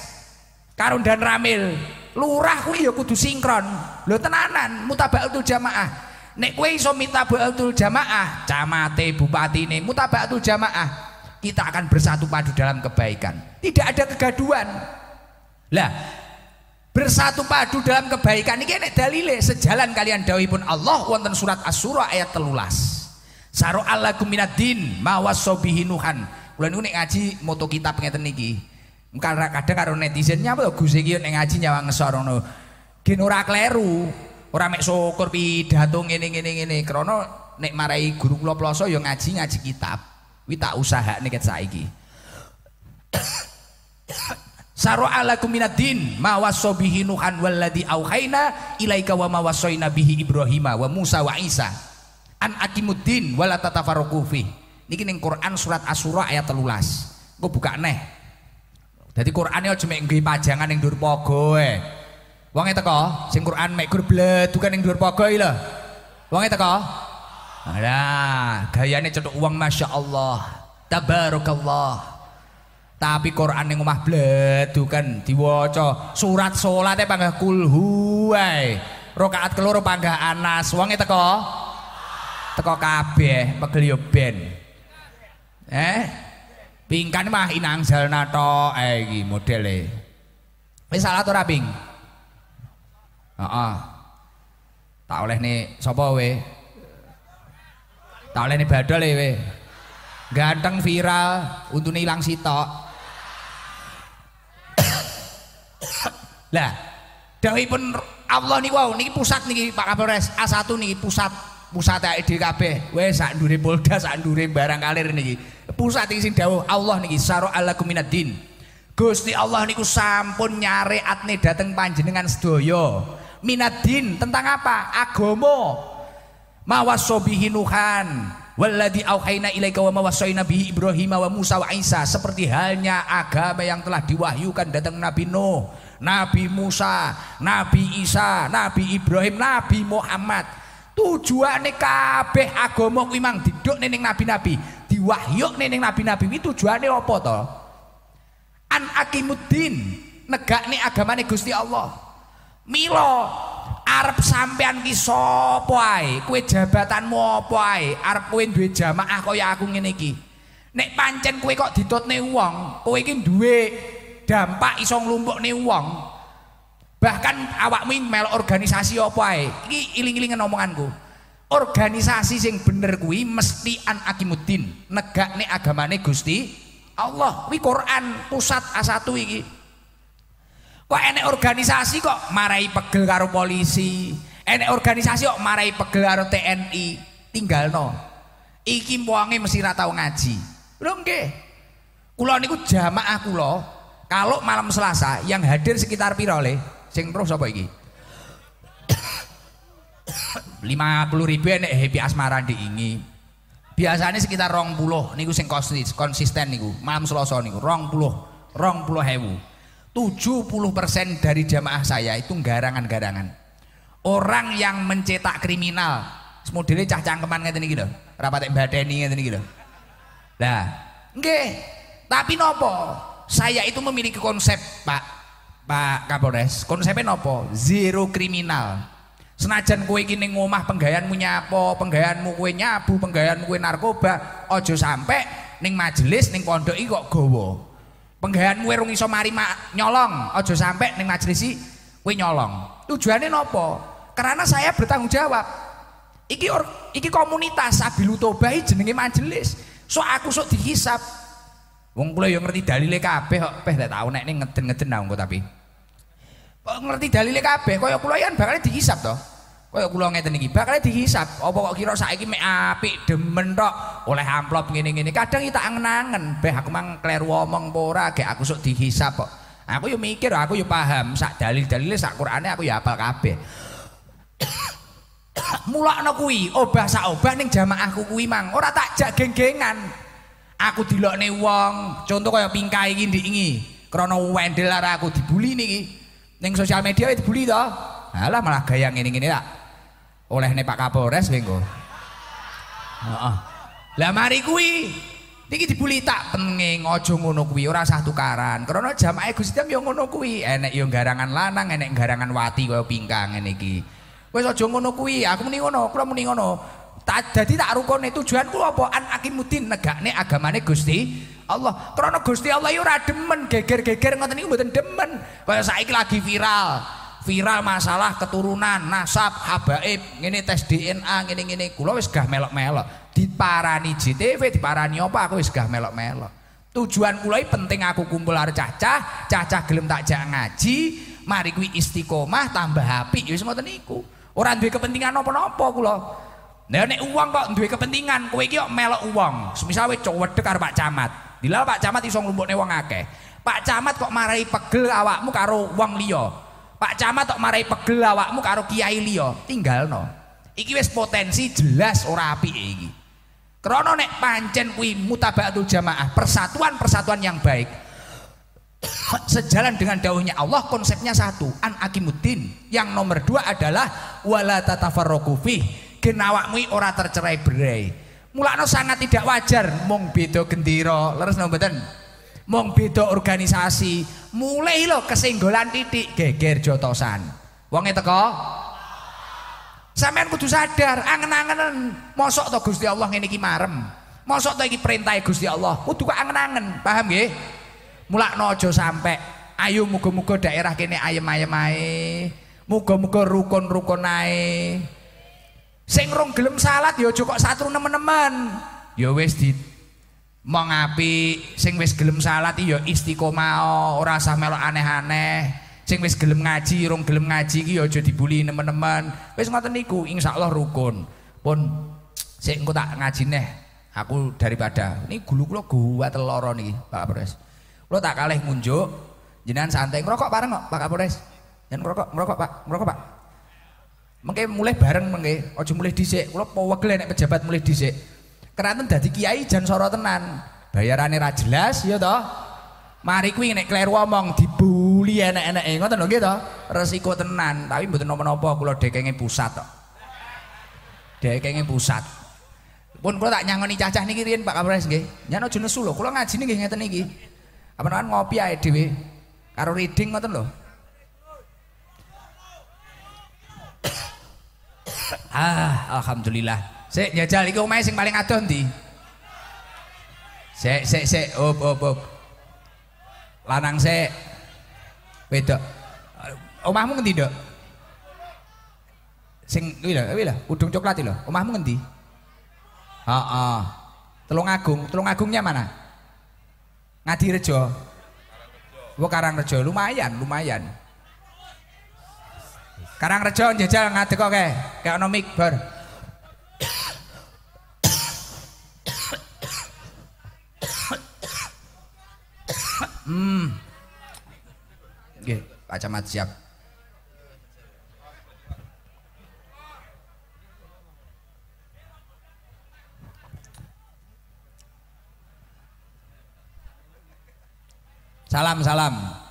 karo dan ramil lurah kuwi ya kudu sinkron lo tenanan mutabakul jamaah nek kue iso mutabakul jamaah camate bupatine mutabakul jamaah kita akan bersatu padu dalam kebaikan tidak ada kegaduan lah bersatu padu dalam kebaikan ini nek dalile sejalan kalian pun Allah wonten surat Asyura ayat telulas Saro Allah kuminadin mawasobihi nuhan. kalau ini ngaji moto kitab ngeten niki. Kadang kadang karo netizen nyapa to ya, Gus iki nek ngaji nyawa ngesor ngono. Gen ora kleru, ora mek syukur pidhato ngene-ngene ngene krana nek marai guru kula ploso ya ngaji ngaji kitab. Wi tak usahane ket saiki. Saro alaikum minadin ma wasobihi nuhan walladhi auhaina ilaika wa ma wasoina bihi Ibrahim wa Musa wa Isa an akimuddin wala tatafarruqu fi niki ning Quran surat Asy-Syura ayat 13 engko buka neh dadi Qurane aja mek nggih pajangan ning dhuwur paga e wong teko sing Quran mek gur bledukan ning dhuwur paga iki lho wong teko Alah, gayane cetuk uang Masya Allah Tabarakallah tapi Quran yang omah bledukan diwaca surat salat panggah kul huwai rakaat keloro panggah Anas wong teko teko kabeh pegel yo ben eh pingkan mah inang inangsel nato eh iki modele wis salah to ah, ping heeh tak olehne sapa we tak olehne ya e, we ganteng viral untune ilang sitok lah pun Allah nih wow, nih pusat nih Pak Kapolres A1 nih pusat pusat ae dhewe kabeh. Wis sak ndure Polda, sak ndure barang kalir niki. Pusat iki sing dawuh Allah niki saro alakum minaddin. Gusti Allah niku sampun atne dateng panjenengan sedaya. Minaddin tentang apa? Agama. Mawasobihi nuhan. Walladhi auhayna ilaika wa mawasoyna bihi Ibrahim wa Musa wa Isa Seperti halnya agama yang telah diwahyukan datang Nabi Nuh Nabi Musa, Nabi Isa, Nabi Ibrahim, Nabi Muhammad tujuane kabeh agama kuwi mang diduk ning nabi-nabi diwahyuk ning nabi-nabi kuwi tujuane apa to an akimuddin negakne agamane Gusti Allah mila arep sampean ki sapa ae kowe jabatanmu apa ae arep kowe duwe jamaah kaya aku ngene iki nek pancen kowe kok ditutne wong kowe iki duwe dampak iso nglumpukne wong Bahkan awakmu mel organisasi apa ae. Iki iling ilingan omonganku. Organisasi yang bener kuwi mesti an akimuddin, negakne agamane Gusti Allah. Kuwi Quran pusat A1 iki. Kok enek organisasi kok marai pegel karo polisi. Enek organisasi kok marai pegel karo TNI. no Iki wonge mesti ra tau ngaji. Lho nggih. Kula niku jamaah kula kalau malam Selasa yang hadir sekitar pirole Sing roh sapa iki? 50 ribu enek happy asmara diingi. Biasanya sekitar rong puluh niku sing konsisten niku malam Selasa niku rong puluh rong puluh hewu. 70% dari jamaah saya itu garangan-garangan. Orang yang mencetak kriminal, ini cah cangkeman ini ini lho, rapatek ini ngeten ini gila. Nah, oke tapi nopo? Saya itu memiliki konsep, Pak. Pak Kapolres, konsepnya nopo? Zero kriminal. Senajan kue kini ngomah mu nyapo, mu kue nyabu, mu kue narkoba, ojo sampe neng majelis neng pondok iki kok gowo. penggayaan rung iso mari ma nyolong, ojo sampe neng majelis iki kue nyolong. Tujuannya nopo? Karena saya bertanggung jawab. Iki or, iki komunitas Abilu Tobai jenenge majelis. So aku sok dihisap, Wong kula ya ngerti dalile kabeh kok peh tak tau nek ning ngeden-ngeden nang kok tapi. Kok ngerti dalile kabeh kaya kula yen ya bakal dihisap to. Kaya kula ngeten iki bakal dihisap. Apa kok kira saiki mek apik demen tok oleh amplop ngene-ngene. Kadang tak angen-angen, beh aku mang kleru omong apa ora gek aku sok dihisap kok. Aku yo ya mikir, aku yo ya paham sak dalil-dalile sak Qur'ane aku yo hafal kabeh. Mulakno kuwi obah sak obah ning jamaahku kuwi mang ora tak jak geng-gengan aku dilokne wong contoh kaya pingkai gini, ndingi krana wendel lara aku dibuli niki neng sosial media dibuli to alah malah gayang ngene gini tak olehne Pak Kapolres engko heeh lah mari kuwi niki dibuli tak penging ojo ngono kuwi ora sah tukaran krana jamake Gusti Dam yo ya ngono kuwi enek yo ya garangan lanang enek garangan wati kaya pingkang ngene iki wis aja ngono kuwi aku muni ngono kula muni ngono tak jadi tak tujuan ku, apa an akimudin negakne agamane Gusti Allah karena Gusti Allah itu ya demen geger-geger ngoten niku mboten demen kaya saiki lagi viral viral masalah keturunan nasab habaib ini tes DNA ngene ngene kula wis gah melok-melok parani JTV di apa aku wis gah melok-melok tujuan kula penting aku kumpul arca cacah cacah gelem tak jak ngaji mari kuwi istiqomah tambah apik ya wis semua teniku. Orang duwe kepentingan apa-apa kula Nah nek uang kok duwe kepentingan, kowe iki kok melok uang. Semisal kowe cowedek karo Pak Camat. Dilal Pak Camat iso nglumpukne wong akeh. Pak Camat kok marahi pegel awakmu karo wong liya. Pak Camat kok marahi pegel awakmu karo kiai liya. Tinggalno. Iki wis potensi jelas ora apik iki. Krana nek pancen kuwi mutabaatul jamaah, persatuan-persatuan yang baik. Sejalan dengan daunnya Allah konsepnya satu, an akimuddin. Yang nomor dua adalah wala tatafarraqu gen awakmu ora tercerai berai. Mulakno sangat tidak wajar mong beda gendiro leres napa mong mong beda organisasi, mulai lo kesinggolan titik geger jotosan. Wonge teko Sampean kudu sadar, angen-angenen mosok to Gusti Allah ngene iki marem. Mosok to iki perintah Gusti Allah, kudu kok angen-angen, paham nggih? Mulakno aja sampe ayo muga-muga daerah kene ayem-ayem ae. Muga-muga rukun-rukun ae. Sing rong gelem salat ya aja satu nemen-nemen. Ya wis di mong apik, sing wis gelem salat ya istiqomah, ora sah melok aneh-aneh. Sing wis gelem ngaji, rong gelem ngaji iki ya aja dibuli nemen-nemen. Wis ngoten niku insyaallah rukun. Pun sik engko tak ngaji neh. Aku daripada ini gulu kula gua teloro niki, Pak Kapolres. Kula tak kalih ngunjuk, jenengan santai ngerokok bareng kok, Pak Kapolres. Jangan ngerokok, ngerokok Pak, ngerokok Pak. Mengke mulai bareng mengke, ojo mulai dicek, kalau power pewegel naik pejabat mulai dicek. Keraton dadi kiai jangan sorot tenan. Bayarannya ra jelas ya toh. Mari kuwi nek keluar omong dibuli enek anak ngoten lho nggih gitu, Resiko tenan, tapi mboten napa-napa kula dekenge pusat toh. Dekenge pusat. Pun kula tak nyangoni cacah niki riyen Pak Kapolres nggih. Nyen aja nesu lho, kula ngajine nggih ngeten iki. Apa ngopi ae dhewe. Karo reading ngoten lho. Ah, alhamdulillah. Sik njajal iki omahe sing paling adoh ndi? Sik sik sik op op op. Lanang sik. Wedok. Omahmu ngendi, Dok? Sing kuwi lho, kuwi lho, udung coklat lho. Omahmu ngendi? Heeh. Telung Agung, Telung Agungnya mana? Ngadirejo. Wo Karangrejo lumayan, lumayan. Karangrejo njejal ngadeg kok kae. Kayak ono mic hmm. Oke, Pak Camat siap. Salam salam.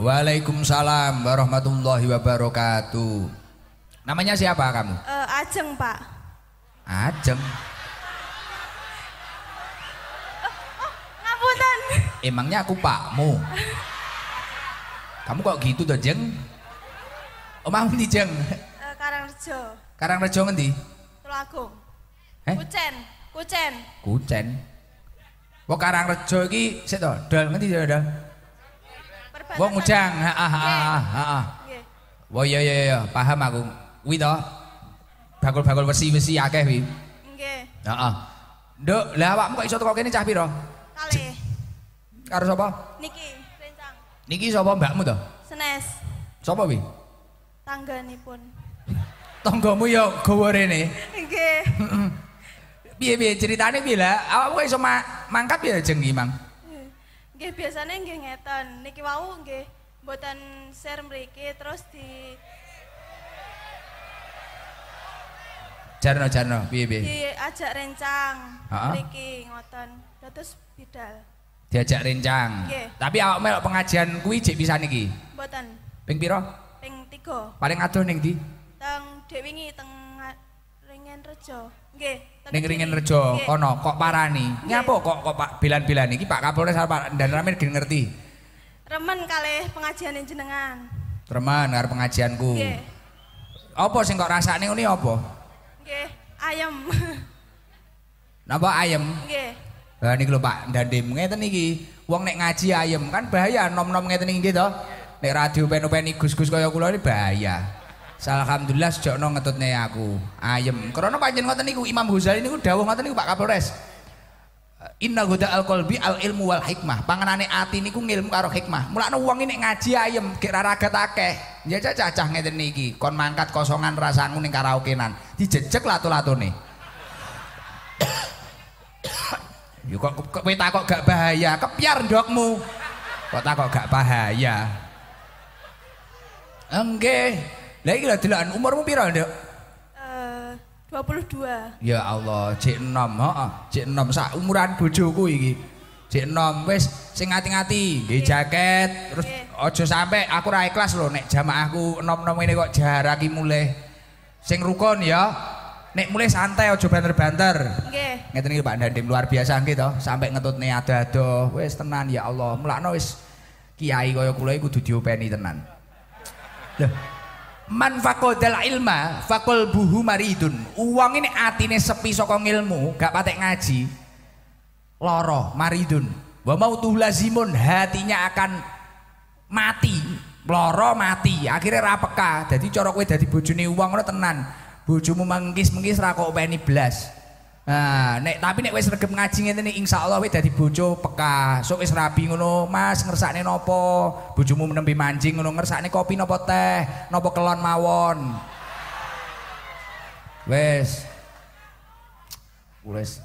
Waalaikumsalam warahmatullahi wabarakatuh. Namanya siapa kamu? Uh, Ajeng, Pak. Ajeng. Oh, oh, Emangnya aku pakmu? Kamu kok gitu toh, Jeng? Omahmu oh, di Jeng? Uh, Karangrejo. Karangrejo ngendi? Tulagung. Eh? Kucen, Kucen. Kucen. Wong Karangrejo iki sik to, Dal, ngendi Dal? Wong Ujang, heeh heeh heeh. Wah iya iya iya, paham aku. Kuwi to. Bakul-bakul wesi-wesi akeh kuwi. ah, Heeh. Nduk, lah awakmu kok iso teko ini cah pira? Kalih. Karo sapa? Niki, Rencang. Niki sapa mbakmu to? Senes. Sapa kuwi? pun. Tanggamu ya gawa rene. Oke. Piye-piye ceritane piye lah? Awakmu iso ma mangkat ya jeng Imam? nggih biasanya nggih ngeten niki wau nggih buatan share mriki terus di Jarno Jarno piye piye diajak rencang mriki ngoten terus bidal diajak rencang nggih tapi awak melok pengajian kuwi jek bisa niki mboten ping pira ping 3 paling adoh ning ndi teng dek wingi teng Ringen Rejo nggih Ning ringin rejo kono kok parani. Nyapa kok kok Pak bilan-bilan iki Pak Kapolres apa dan rame gen ngerti. Remen kali pengajian yang jenengan. Remen ngar pengajianku. Nggih. Apa sih kok rasane nih, apa? Nggih, Ayam. Napa ayam? Oke. nah ini lho Pak Dandim ngeten iki. Wong nek ngaji ayam kan bahaya nom-nom ngerti nih gitu. Nek radio penuh peni gus-gus kaya kulo ini bahaya. Alhamdulillah sejak no ngetutne aku ayem. Karena panjen ngoten niku Imam Ghazali niku dawuh ngoten niku Pak Kapolres. Inna goda al kolbi al ilmu wal hikmah. Panganane ati niku ngilmu karo hikmah. Mulane uang ini ngaji ayem Kira raga akeh. Ya cacah ngeten niki. Kon mangkat kosongan rasangu ning karaokean. Dijejek latu nih. Yuk ya kok kowe kok gak bahaya, kepiar dokmu. Kok tak kok gak bahaya. Enggak. Lah iki lho delokan umurmu pira, Nduk? uh, 22. Ya Allah, cek enam, heeh. Cek enom sak umuran bojoku iki. Cek enom wis sing ngati ngati nggih jaket, terus aja sampe aku ra ikhlas lho nek jamaahku enom-enom ngene kok jaraki mulih. Sing rukun ya. Nek mulai santai aja banter-banter. Nggih. Ngeten iki Pak Dandim luar biasa nggih to, sampe ngetutne ado-ado. Wis tenan ya Allah, mulakno wis kiai kaya kula iki kudu diopeni tenan. Lho, man fakodal ilma fakol buhu maridun uang ini atine sepi sokong ilmu gak patek ngaji loro maridun wa mau tuh lazimun hatinya akan mati loro mati akhirnya rapeka jadi corok kowe dadi bujuni uang ora tenan bojomu mengkis mengkis ra kok peni blas Nah, nek tapi nek wis regem ngaji ngene insya Allah wis dadi bojo peka. Sok wis rabi ngono, Mas ngersakne nopo? Bojomu menempi mancing ngono ngersakne kopi nopo teh, nopo kelon mawon. Wes. Wes.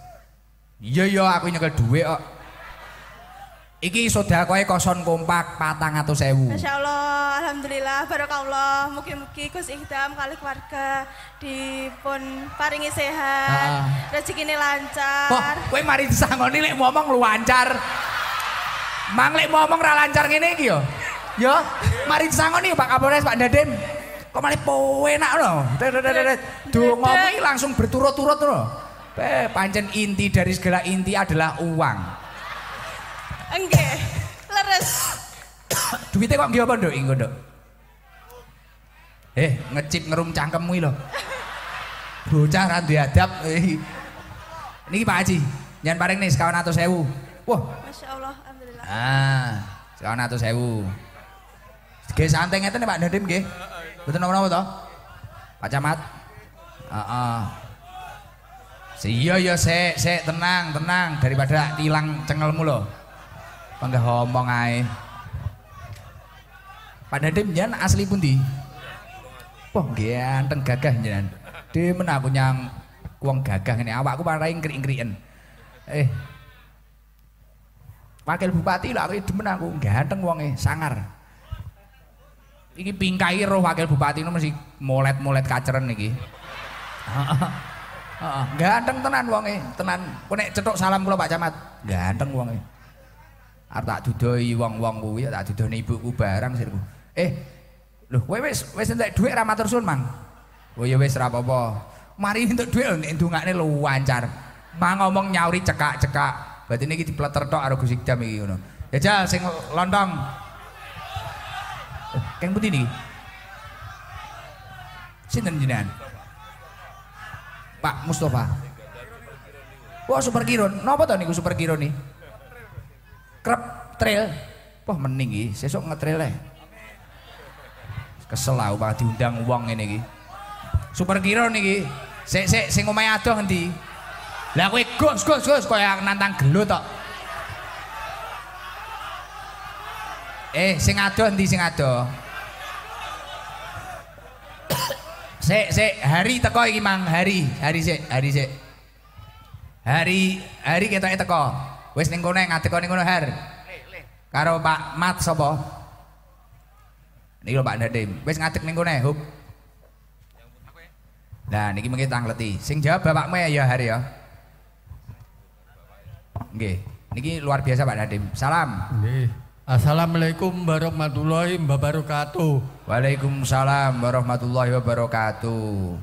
Iya iya aku nyekel dhuwit kok. Iki sedekahe koson kompak 400.000. Allah, alhamdulillah barakallah. mungkin mungkin Gus Ihdam kali keluarga pun paringi sehat, ah. ini lancar. Wah, kowe mari disangoni lek ngomong lu lancar. Mang lek ngomong ra lancar ngene iki yo. Yo, mari disangoni Pak Kapolres, Pak Daden. Kok malah penak lho. Duh ngomong langsung berturut-turut lho. Eh, pancen inti dari segala inti adalah uang. Enggak. Leres. Duitnya kok nggih apa, Eh, ngecip ngerum cangkemmu lho. Bocah ra duwe adab. Eh. Niki Pak Haji, jangan paring nih sekawan atau sewu. Wah. Masya Allah, Alhamdulillah. Ah, sekawan atau sewu. Gak santai nih ya, Pak Nadim gak? Betul nomor apa toh? Pak Camat. Heeh. Si iya ya sik tenang tenang daripada tilang cengelmu loh. Panggah ngomong ae. pada tim menjan asli pundi? Wah, ganteng gagah Di Dia aku nyang wong gagah ngene awakku parai ngkrik-ngkriken. Eh. Wakil bupati lho aku demen aku ganteng wonge sangar. Iki pingkai roh wakil bupati ini mesti molet-molet kaceren iki. Heeh. ganteng tenan wonge, tenan. Kok nek cetok salam kula Pak Camat, ganteng wonge. Arep tak dudoi wong-wong kuwi, tak dudoni ibuku barang sirku. Eh, lho kowe wis wis entek dhuwit ra matur suwun, Mang. Oh ya wis ra apa-apa. Mari entuk dhuwit nek lancar. Mang ngomong nyauri cekak-cekak. Berarti niki dipleter tok karo Gus Ikdam iki ngono. Jajal ya, sing lontong. Eh, Kang putih niki. Sinten jenengan? Pak Mustafa. Wah, super kirun. Napa to niku super kirun niki? krep trail. Wah mending iki, sesuk ngetril lah, Kesel aku banget diundang uang ini iki. Super kira niki. Sik sik sing omahe adoh endi? Lah kowe gus gus gus koyo nantang gelut tok. Eh, sing adoh nanti sing adoh? Sik sik hari teko iki Mang, hari, hari sik, hari sik. Hari hari ketoke teko. Wis ning kono ngadeko ning kono Har. Karo Pak Mat sapa? Niki lho Pak Nadim. Wis ngadek ning kene Hub. Nah, niki mengki tangleti. Sing jawab bapakmu ya, ya Har ya. Nggih. Niki luar biasa Pak Nadim. Salam. Nggih. Assalamualaikum warahmatullahi wabarakatuh. Waalaikumsalam warahmatullahi wabarakatuh.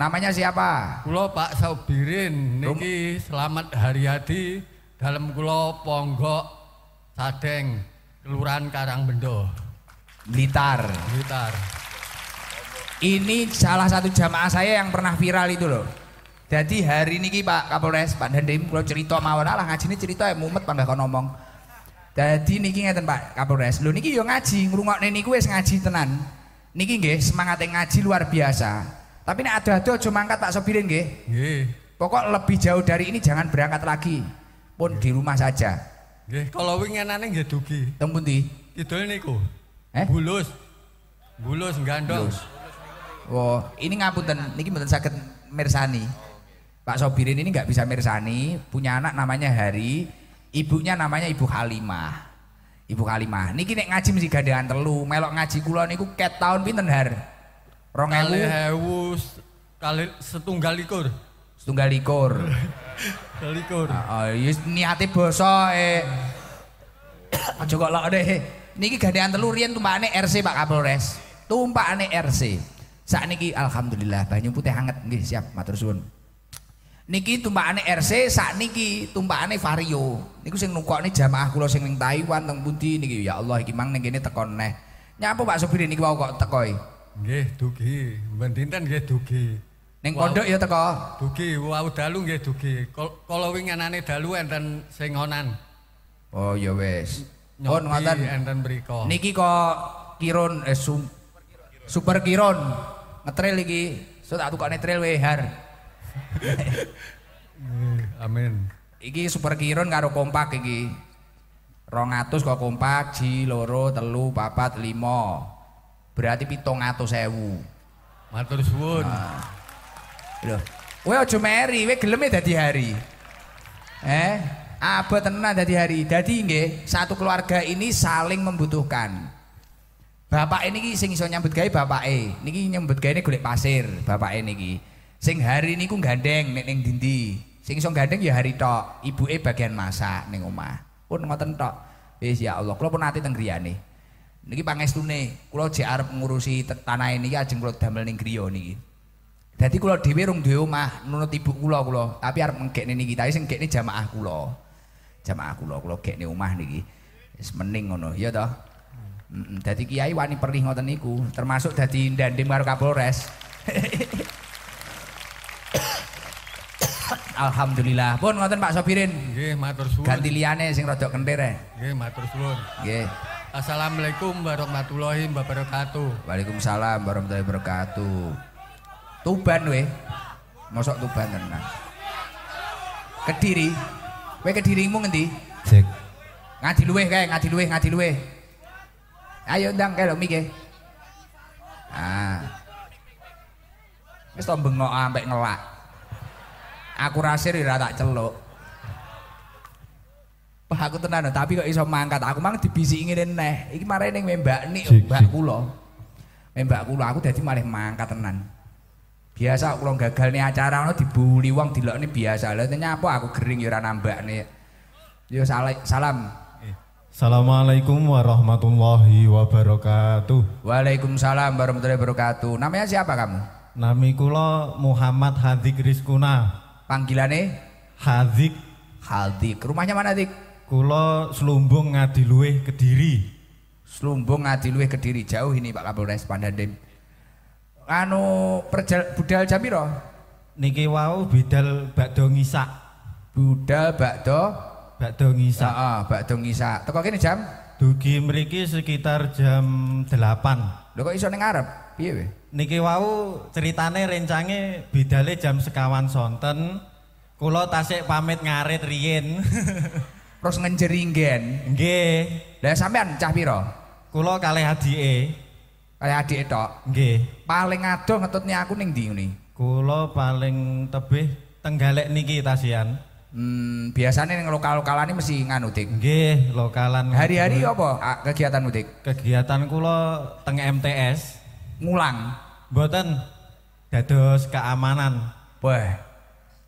Namanya siapa? Kulo Pak Saubirin niki Selamat hadi dalam kulo Ponggok Sadeng, Kelurahan Karangbendo. Litar. Litar. Ini salah satu jamaah saya yang pernah viral itu loh. Jadi hari ini Pak Kapolres Pak Dandim kalau cerita mawon lah ini cerita ya mumet pak kau ngomong. Jadi niki ngeten Pak Kapolres, lo niki yo ngaji, ngurungok neni gue ngaji tenan. Niki nggih yang ngaji luar biasa. Tapi ini ada-ada cuma nggak tak sopirin gih. Nggih. Pokok lebih jauh dari ini jangan berangkat lagi pun di rumah saja. Nggih, kalau winginane nggih dugi. Teng pundi? Kidul niku. Eh? Bulus. Bulus gandong. Bulus. Oh, ini ngapunten niki mboten sakit mirsani. Pak Sobirin ini nggak bisa mirsani, punya anak namanya Hari, ibunya namanya Ibu Halimah. Ibu Halimah, Niki nek ngaji mesti gandengan telu. Melok ngaji kula niku ket tahun pinten, Har? 2000 kali setunggal ikur Setunggal likur. Setunggal likur. Ayo, iya, niati boso, eh. Aja kok deh. niki telur, telu tumpah ane RC Pak Kapolres. ane RC. Saat niki, alhamdulillah banyu putih hangat niki siap matur suwun. Niki ane RC Saat niki tumpah ane Vario. Niku sing nih jamaah kulo sing ning Taiwan teng budi niki ya Allah iki mang neng kene tekon neh. Nyapa Pak Supir niki mau kok tekoi? E? Nih tuki Bantintan, nih tuki. dugi. Neng pondok ya teko. Dugi, wau dalu nggih dugi. Kalau wingi anane dalu enten sing onan. Oh ya wis. Pun ngoten enten Niki kok eh sum, super kiron, Ngetril iki. So tak tukokne tril we har. Eh, amin. Iki super kiron karo kompak iki. 200 kok kompak, ji loro, telu, papat, limo. Berarti pitong atau sewu. Matur suwun. Nah. Loh, kowe ojo meri, we geleme dadi hari. Eh, apa tenan dadi hari. Dadi nggih, satu keluarga ini saling membutuhkan. Bapak ini ki sing iso nyambut gawe bapake. Niki nyambut gawe ini golek pasir, bapake niki. Sing hari niku gandeng nek ning dindi. Sing iso gandeng ya hari tok, ibuke bagian masak ning omah. Pun ngoten tok. Wis ya Allah, kula pun ati teng griyane. Niki pangestune, kula jek arep ngurusi tanah ini ajeng kula damel ning griya niki. Jadi kalau dhewe rung duwe mah nurut ibu kulo kulo, tapi harus ngekne niki, tapi sing ini jamaah kulo, Jamaah kulo kulo kek ini rumah nih, semening ngono, ya toh? Mm kiai wani perih ngoten niku, termasuk dan ndandim karo Kapolres. Alhamdulillah. Pun ngoten Pak Sopirin. Nggih, matur suwun. Ganti liane sing rada kentir e. Nggih, matur suwun. Nggih. Assalamualaikum warahmatullahi wabarakatuh. Waalaikumsalam warahmatullahi wabarakatuh. Tuban we. masuk Tuban tenan. Kediri. Kowe kedirimu ngendi? Jek. Ngadi luweh kae, ngadi luweh, ngadi luweh. Ayo ndang kae lho miki. Ah. Wis to bengok ambek ngelak. Aku rasir ora tak celuk. aku tenan tapi kok iso mangkat. Aku mang dibisiki ngene neh. Iki mare ning mbak nik, mbak kula. Mbak kula aku dadi malah mangkat tenan biasa kalau gagal nih acara ono dibuli wong nih biasa tanya apa aku gering yuran ya nambah nih yo ya salam eh, Assalamualaikum warahmatullahi wabarakatuh. Waalaikumsalam warahmatullahi wabarakatuh. Namanya siapa kamu? Nami kula Muhammad Hadik Rizkuna. nih Hadik. Hadik. Rumahnya mana, Dik? Kulo Selumbung Ngadiluwih Kediri. Selumbung Ngadiluwih Kediri. Jauh ini Pak Kapolres Pandandim anu perjal budal jamiro niki wau budal bakdo ngisak budal bakdo bakdo ngisak heeh bakdo ngisak jam dugi mriki sekitar jam 8 lho kok iso ning arep piye we niki wau ceritane rencange bidale jam sekawan sonten kula tasik pamit ngarit riyin terus ngenjeringgen. nggen nggih sampean cah pira kula kalih adike Kayak di itu, Oke. Paling aduh ngetutnya aku neng di ini. Kulo paling tebih Tenggalek niki tasian. Hmm, biasanya yang lokal-lokalan ini mesti nganu dik. Nggih, lokalan. Hari-hari apa ah, kegiatan mudik? Kegiatan kulo teng MTS. Ngulang. buatan. dados keamanan. Wah.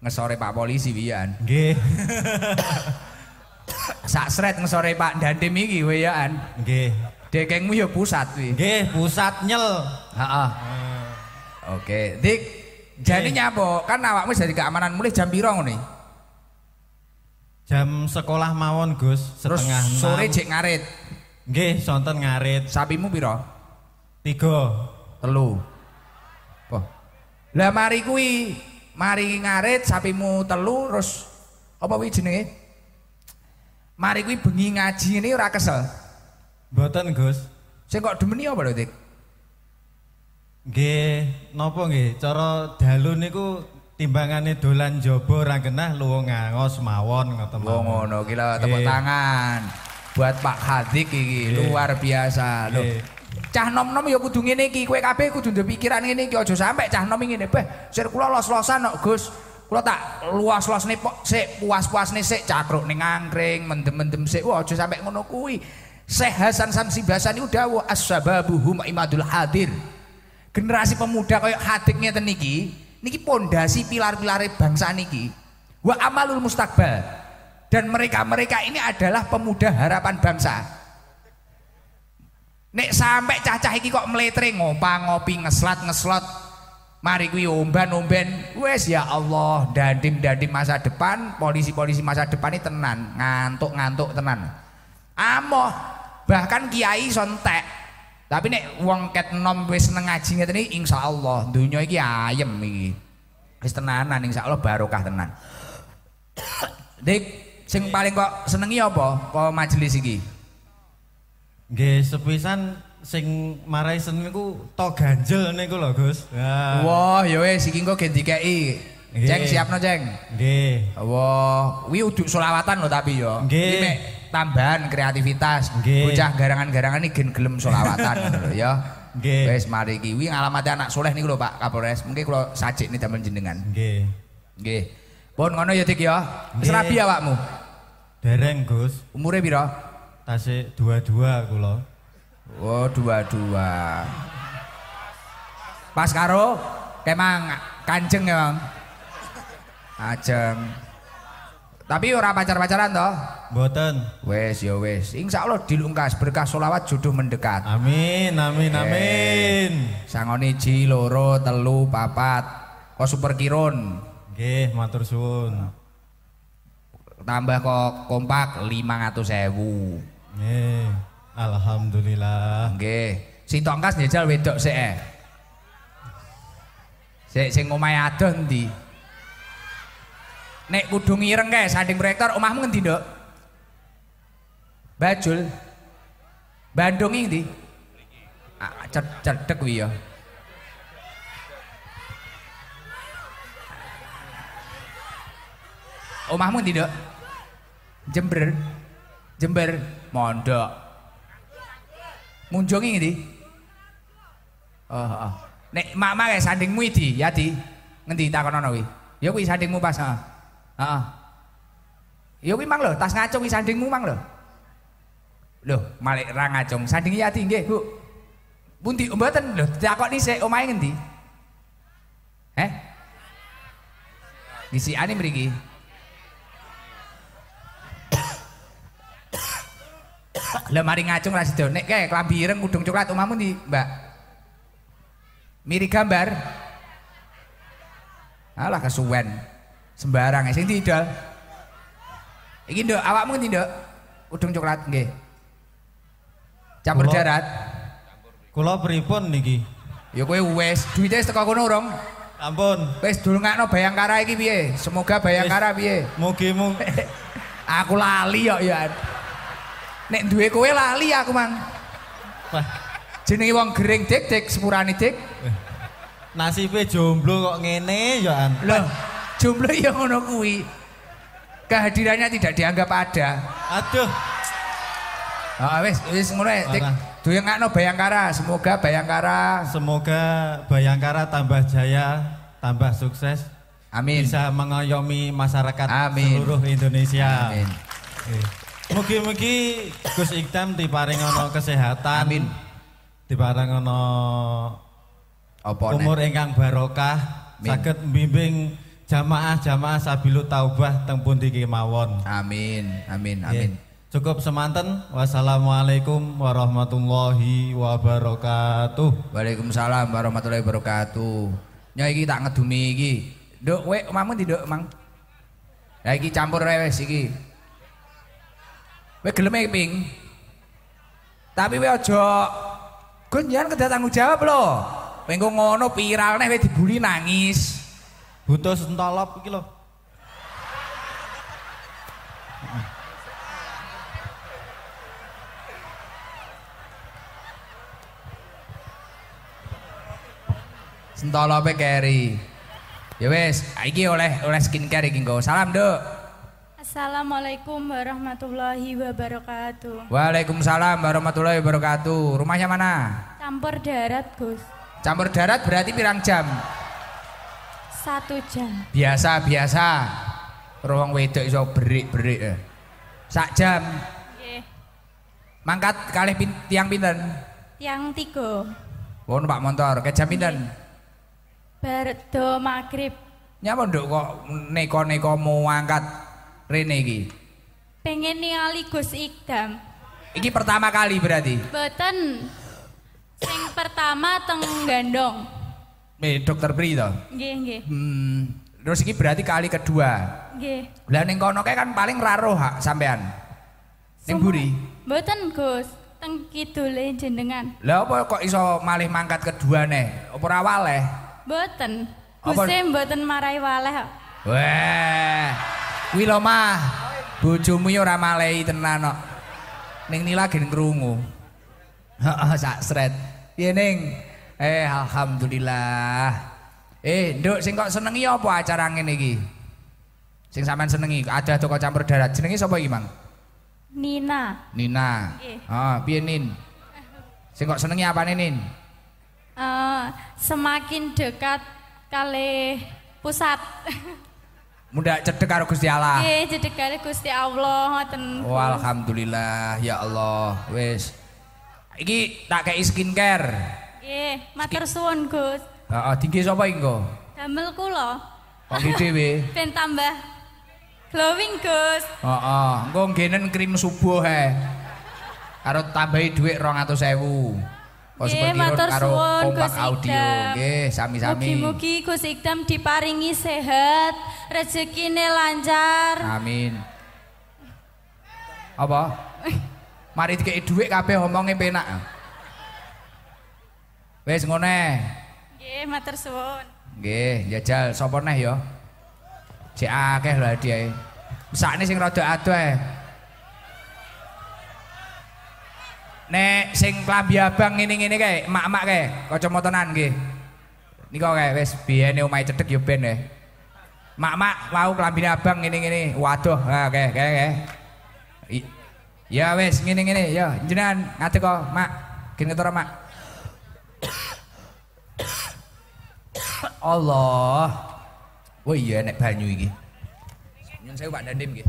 Ngesore Pak Polisi pian. Sak sret ngesore Pak Dandim iki wian. Nggih. Dekengmu ya pusat wi Nggih, pusat nyel. Heeh. Oke, Dik. jadi nyapa? Kan awakmu dari keamanan mulai jam piro ngene? Jam sekolah mawon, Gus. Setengah Terus sore jek ngarit. Nggih, sonten ngarit. Sapimu piro? Tiga. Telu. Oh. Lah mari kuwi, mari ngarit sapimu telu terus apa kuwi jenenge? Mari kuwi bengi ngaji ini ora kesel. Mboten, Gus. Sing kok demeni apa lho, Dik? Nggih, napa nggih? Cara dalu niku timbangane dolan jaba ra kenah luwo ngangos mawon ngoten. Oh ngono iki tepuk tangan. Buat Pak Hadik iki luar biasa. Lho, cah nom-nom ya kudu ngene iki, kowe kabeh kudu ndek pikiran ngene iki aja sampe cah nom ngene. Beh, sir kula los-losan kok, Gus. Kula tak luas-luasne sik, puas-puasne sik, cakruk ning angkring, mendem-mendem sik. Wah, aja sampe ngono kuwi. Syekh Hasan Samsi udah wa dawa hum imadul hadir. Generasi pemuda kayak hatiknya teniki, niki pondasi pilar-pilare bangsa niki. Wa amalul mustaqbal Dan mereka-mereka ini adalah pemuda harapan bangsa. Nek sampai cacah iki kok meletre ngopa ngopi ngeslat ngeslot Mari kuwi omban-omben wes ya Allah dandim-dandim masa depan polisi-polisi masa depan ini tenan ngantuk-ngantuk tenan amoh bahkan kiai sontek tapi nek wong ket nom wis seneng ngaji ngene iki insyaallah dunya iki ayem iki wis tenanan insyaallah barokah tenan Dik, sing paling kok senengi apa kok majelis iki nggih sepisan sing marai seneng iku to ganjel niku lho Gus wah ya wis iki engko gendikeki Ceng siap no ceng? Nggih. Wah, wow. wi uduk selawatan lho tapi yo. Nggih. tambahan kreativitas. Bocah garangan-garangan ini gen gelem solawatan ya. guys Wis mari kiwi alamatnya anak soleh nih lho Pak Kapolres. Mungkin kalau sajik nih damel jenengan. Nggih. Nggih. Pun ngono ya Dik ya. Wis rabi awakmu. Ya, Dereng Gus. Umure pira? Tasik 22 kula. Oh, 22. Pas karo kemang kanjeng ya, Bang. Ajeng. Tapi ora pacar-pacaran toh? Mboten. Wes ya wes. Allah dilungkas berkah solawat jodoh mendekat. Amin amin amin. Sangoni ji loro telu papat. Kok super kirun. Nggih, matur suwun. Tambah kok kompak 500.000. Nggih. Alhamdulillah. Nggih. si tongkas njajal wedok sik. E. Sik sing omahe adoh ndi? nek kudu ngireng kae sanding proyektor omahmu ngendi, Nduk? Bajul. Bandung ini, Ah, cedek kuwi ya. Omahmu ngendi, Nduk? Jember. Jember, mondok. Munjungi ini. Oh, oh. Nek mama mak sandingmu ya di, Ngendi takonono nawi. Ya kuwi sandingmu pas. Ah. Heeh. Ya kuwi mang lho, tas ngacung iki sandingmu mang lho. Lho, malik ra ngacung. Sanding yati nggih, Bu. Pundi oh, mboten lho, takokni sik oh, omahe ngendi? Eh? Disikane mriki. Lah mari ngacung ra sida. Nek kae klambi ireng kudung coklat omahmu ndi, Mbak? Miri gambar. Alah kesuwen. Sembarang sing tidak. Iki nduk, awak ngendi tidak? Udung coklat nggih. Campur Kulo. darat. Kula pripun niki? Ya kowe wis duitnya teko kono urung? Ampun. Wis dulungakno Bayangkara iki piye? Semoga Bayangkara piye? mugi Mungkin. aku lali kok ya. Nek duwe kowe lali aku, Mang. Wah. Jenenge wong gering dik dik sepurane dik. Nasibe jomblo kok ngene ya an. Loh. Jumlah yang ngono kuwi. Kehadirannya tidak dianggap ada. Aduh. Ah wis wis ngono Duwe ngakno Bayangkara, semoga Bayangkara semoga Bayangkara tambah jaya, tambah sukses. Amin. Bisa mengayomi masyarakat Amin. seluruh Indonesia. Amin. Eh, mugi-mugi Gus diparingi ono kesehatan. Amin. Diparingi ono umur ingkang barokah Sakit bimbing jamaah-jamaah sabilu taubah tempun di kemawon. Amin. Amin. Amin. Yeah. Cukup semanten. Wassalamualaikum warahmatullahi wabarakatuh. Waalaikumsalam warahmatullahi wabarakatuh. Nyai iki tak ngedumi iki. Nduk we mamun di nduk, Mang? Lah campur rewes wis iki. We geleme ping. Tapi we ojo gonjan kedatang tanggung jawab lho. ngono viral nih, we dibuli nangis. Butuh sentolop iki lho. Sentolope keri. Ya wis, iki oleh oleh skincare iki nggo. Salam, Nduk. Assalamualaikum warahmatullahi wabarakatuh. Waalaikumsalam warahmatullahi wabarakatuh. Rumahnya mana? Campur darat, Gus. Campur darat berarti pirang jam? Satu jam. Biasa biasa. Ruang wedok iso berik-berik. Ya. Sak jam. yeah. Mangkat kalih pin, tiang pinten? Tiang tiga. Oh, numpak motor. Ke jam pinten? Berdo maghrib. Nyapa nduk kok neko-neko mau angkat rene iki? Pengen ningali Gus Ikdam. Iki pertama kali berarti? Beten. Sing pertama teng gandong eh, dokter Pri to? Nggih, nggih. Hmm, terus iki berarti kali kedua. Nggih. Lah ning kono kan paling raroh ha, sampean. Ning Buri. Mboten, Gus. Teng kidule jenengan. Lah apa kok iso malih mangkat kedua nih? Apa ora waleh? Mboten. Guse mboten marai waleh. Wah. Kuwi lho mah. Bojomu yo ora malehi tenan kok. Ning nila gen krungu. Heeh sak sret. Piye ning? Eh alhamdulillah. Eh, nduk sing kok senengi apa acara ngene iki? Sing sampean senengi, ada toko campur darat. Jenenge sapa iki, Mang? Nina. Nina. Eh. Ah, piye Nin? Sing kok senengi apane Nin? Uh, semakin dekat kali pusat. Muda cedek karo Gusti Allah. Nggih, iya, cedek karo Gusti Allah ngoten. Oh, alhamdulillah ya Allah. Wis. Iki tak kei skincare. Nggih, matur suwun, Gus. Heeh, dingge sapa iki Damel kula. dhewe? Ben tambah glowing, Gus. Heeh, engko ngenen krim subuh he. Karo tambahi dhuwit 200.000. Nggih, matur suwun Gus Ikdam. Nggih, sami-sami. Mugi-mugi Gus Ikdam diparingi sehat, rezekine lancar. Amin. Apa? Mari dikeki dhuwit kabeh omonge penak. Wes ngone. Nggih, matur suwun. Nggih, jajal ya sapa neh ya? Sik akeh lho hadiahe. Sakne sing rada adoh Nek sing klambi abang ngene-ngene kae, mak-mak kae, kacamatanan nggih. Nika kae wis biyene omahe cedhek yo ya ben eh, Mak-mak wau klambine abang ngene-ngene. Waduh, ha kae kae kae. Ya wis ngene-ngene ya, jenengan ngadeg kok, Mak. Gen ketara, Mak. Allah. Wah oh iya enek banyu iki. Nyun sewu Pak Dandim Ini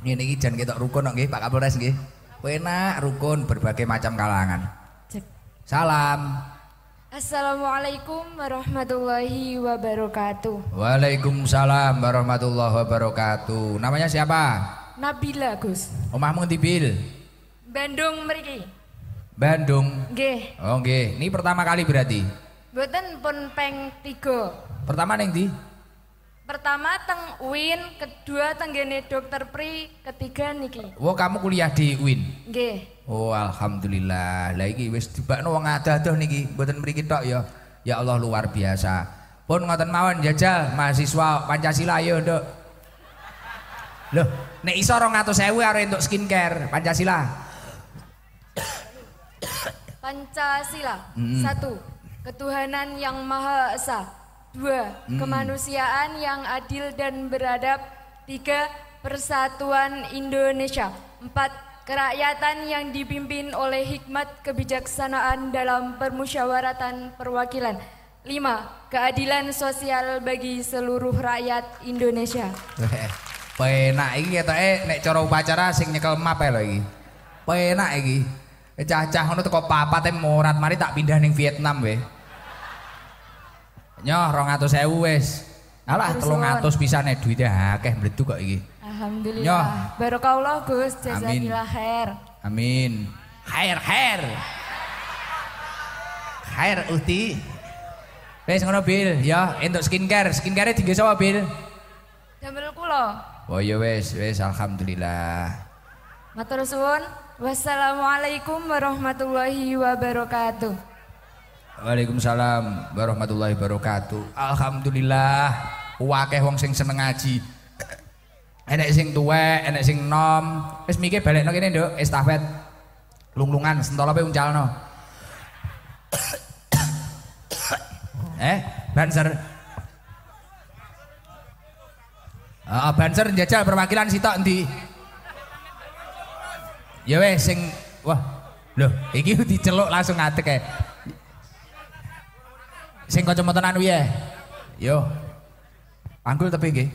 Ngene iki jan ketok rukun kok nggih Pak Kapolres nggih. Penak rukun berbagai macam kalangan. Salam. Assalamualaikum warahmatullahi wabarakatuh. Waalaikumsalam warahmatullahi wabarakatuh. Namanya siapa? Nabila Gus. Omahmu di Bil? Bandung mriki. Bandung. Nggih. Oh, nggih. Ini pertama kali berarti. Mboten pun peng tiga. Pertama ning ndi? Pertama teng UIN, kedua teng gene dokter Pri, ketiga niki. Oh, kamu kuliah di UIN? Nggih. Oh, alhamdulillah. Lah iki wis dibakno wong adoh-adoh niki, mboten mriki tok ya. Ya Allah luar biasa. Pun ngoten mawon jajal mahasiswa Pancasila yo, Nduk. Loh, nek iso 200.000 arek entuk skincare Pancasila. Pancasila. Hmm. Satu, ketuhanan yang maha esa. Dua, hmm. kemanusiaan yang adil dan beradab. Tiga, persatuan Indonesia. Empat, kerakyatan yang dipimpin oleh hikmat kebijaksanaan dalam permusyawaratan perwakilan. Lima, keadilan sosial bagi seluruh rakyat Indonesia. Eh, Penak iki eh, nek cara upacara sing nyekel map lho iki. Penak iki. Eh, cah-cah ngono papa, temu morat mari tak pindah ning Vietnam we. Nyoh 200.000 wis. Alah 300 pisane duwite akeh tuh kok iki. Alhamdulillah. Nyoh. Barakallah Gus, jazakillah khair. Amin. Hair, hair. Hair, uti. Wes ngono Bil, ya untuk skincare. Skincare tiga sama Bil? Damel loh. Oh ya wes wes alhamdulillah. Matur suwun. Wassalamualaikum warahmatullahi wabarakatuh. Waalaikumsalam warahmatullahi wabarakatuh. Alhamdulillah wakeh wong sing seneng ngaji. Enek sing tuwe, enek sing nom. Wis mikir balekno kene, Nduk, estafet. Lunglungan Sentolape uncalno. eh, banser Heeh, banser njajal perwakilan sitok endi? Ya wes sing wah, lho iki diceluk langsung ngadeg kae. Sing kacamata anu ya. Yo. Panggul tapi nggih.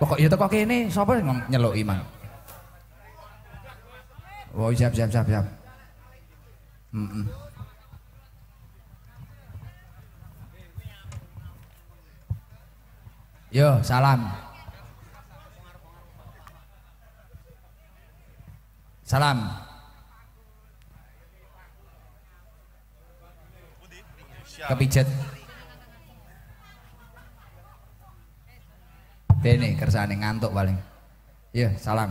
Pokok ya teko kene sapa sing nyeluki mang? Oh, siap siap siap siap. Mm -mm. Yo, salam. Salam. Kepijet. Dene kersane ngantuk paling. Yo, salam.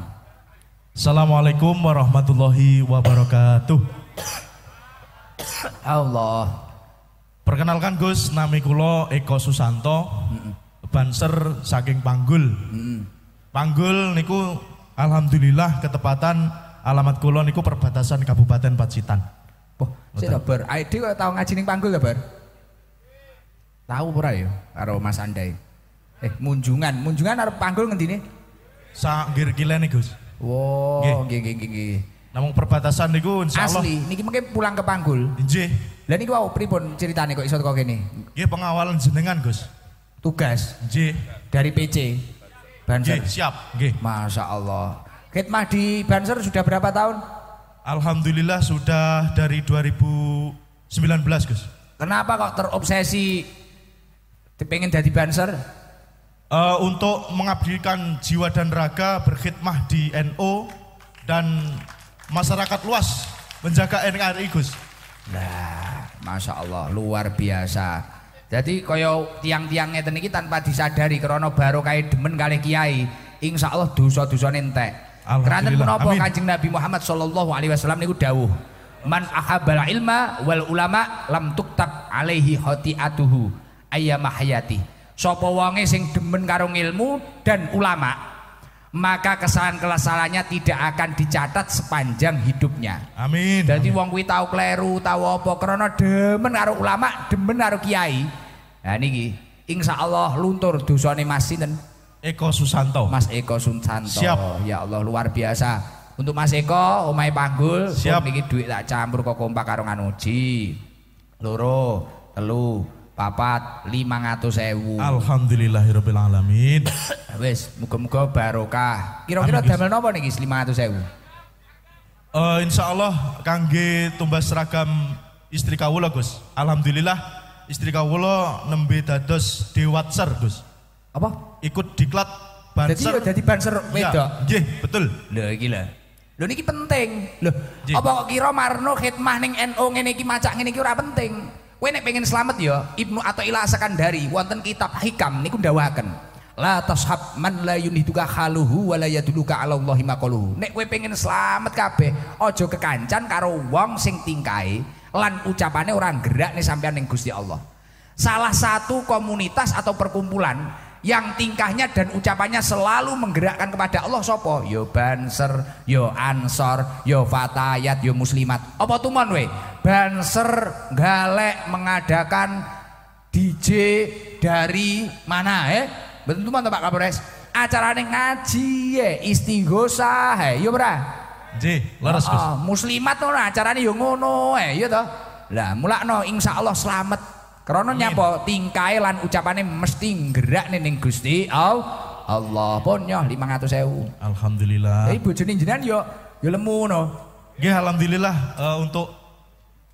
Assalamualaikum warahmatullahi wabarakatuh. Allah. Perkenalkan Gus, nami kula Eko Susanto. Mm -mm. Banser saking Panggul. Hmm. Panggul niku alhamdulillah ketepatan alamat kula niku perbatasan Kabupaten Pacitan. Wah, sik Bar. Ae dhewe tau ngaji ning Panggul ta, ya, Bar? Tahu pura ya karo Mas Andai? Eh, munjungan. Munjungan arep Panggul ngendine? Sanggir nih Gus. Wow, nggih nggih nggih. Namun perbatasan niku Asli, niki mungkin pulang ke Panggul. Nggih. Lah niku wau pripun ceritane kok iso kok kene? Nggih pengawalan jenengan, Gus tugas J dari PC Banser. J, siap. G. Masya Allah. Khidmat di Banser sudah berapa tahun? Alhamdulillah sudah dari 2019 Gus. Kenapa kok terobsesi pengen jadi Banser? Uh, untuk mengabdikan jiwa dan raga berkhidmah di NO dan masyarakat luas menjaga NKRI Gus. Nah, masya Allah luar biasa. Jadi kaya tiang-tiang ngeten iki tanpa disadari baru kaya demen kali kiai, insya Allah dosa-dosane entek. Kerana kenapa Kanjeng Nabi Muhammad sallallahu alaihi wasallam ini dawuh, "Man ahabbal ilma wal ulama lam tuktab alaihi khati'atuhu ayyama hayati." Sapa wonge sing demen karo ilmu dan ulama, maka kesalahan-kesalahannya tidak akan dicatat sepanjang hidupnya. Amin. Jadi wong kuwi tau kleru, tau apa karena demen karo ulama, demen karo kiai. Nah niki Allah luntur dusone Mas sinten? Eko Susanto. Mas Eko Susanto. Siap. Ya Allah luar biasa. Untuk Mas Eko omahe panggul, Siap. niki duit tak campur kok kompak karo nganuji. Loro, telu, papat, lima ratus ewu. Alhamdulillahirabbil alamin. Wis, muga-muga barokah. Kira-kira damel nopo niki lima ratus ewu? Uh, eh, insya Allah kangge tumbas seragam istri kawula Gus. Alhamdulillah istri kawula nembe dados dewatser, Gus. Apa? Ikut diklat banser. Jadi jadi ya banser iya, wedok. Nggih, betul. Lho iki lho. Lho niki penting. Lho, apa kok kira marno khidmah ning NU ngene iki macak ngene iki ora penting. Kowe nek pengen selamat ya, Ibnu atau Athaillah dari. wonten kitab Hikam niku ndawaken. La tashab man la yunhiduka khaluhu wa la yaduluka ala Allahi maqaluhu. Nek kowe pengen selamat kabeh, aja kekancan karo wong sing tingkae lan ucapannya orang gerak nih sampean yang Gusti Allah salah satu komunitas atau perkumpulan yang tingkahnya dan ucapannya selalu menggerakkan kepada Allah sopo yo banser yo ansor yo fatayat yo muslimat apa tuman we banser galek mengadakan DJ dari mana eh betul tuman Pak Kapolres acarane ngaji ya istighosa yo berah Nggih, leres Gus. Ah, muslimat ora acarane yo ngono eh iya to. Lah mulakno insyaallah selamat. Karena nyapa tingkae lan ucapane mesti gerak ning Gusti Allah. Allah pun nyoh 500.000. Alhamdulillah. Eh bojone jenengan yo yo lemu no. Gih alhamdulillah uh, untuk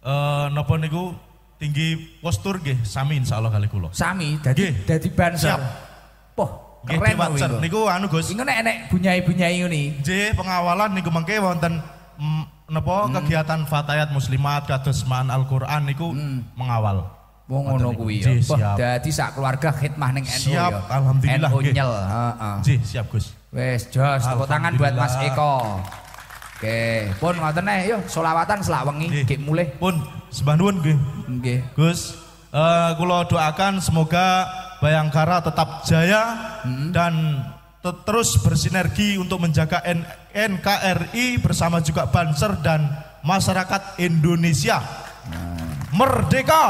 uh, napa niku tinggi postur nggih sami insyaallah kali kula. Sami dadi dadi banser. Poh, Nggih diwacer niku anu Gus. Ini nek enek bunyai-bunyai ini. jadi pengawalan niku mangke wonten mm, nepo hmm. kegiatan Fatayat Muslimat kados man Al-Qur'an niku hmm. mengawal. Wong ngono kuwi ya. Dadi sak keluarga khidmah ning NU siap, ya. Alhamdulillah. NU nyel, heeh. Nggih, siap Gus. Wis, jos tepuk tangan buat Mas Eko. Oke, pun ngoten eh yo selawatan selak wengi nggih mulih. Pun sembah nuwun nggih. Nggih. Gus, eh uh, kula doakan semoga Bayangkara tetap jaya hmm. dan terus bersinergi untuk menjaga NKRI bersama juga Banser dan masyarakat Indonesia. Nah. Merdeka.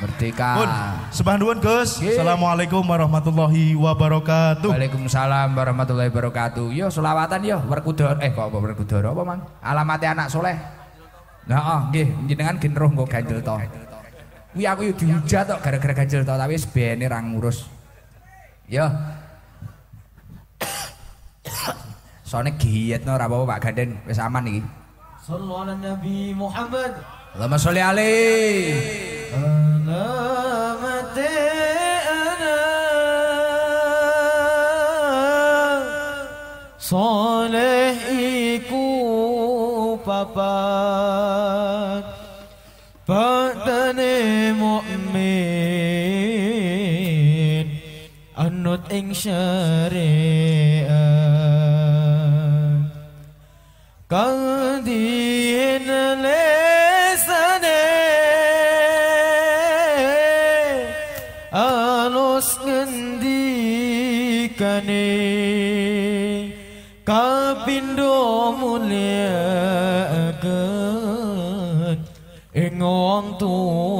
Merdeka. Mun, sebanduan Gus. Assalamualaikum warahmatullahi wabarakatuh. Waalaikumsalam warahmatullahi wabarakatuh. Yo selawatan yo berkudor. eh kok berkudor apa Mang? Alamatnya anak soleh. nah, oke oh, ah, jenengan gendroh gue nggo toh. Kuwi aku yo dihujat tok gara-gara ganjel tok tapi sebene ra ngurus. Yo. Soalnya giat no rapopo Pak Ganden wes aman nih. Sallallahu Nabi Muhammad. Allahumma sholli alaihi. Alamati صلاه syariat kang din lesane anus ngendikane kapindo mulia ing wong tuwa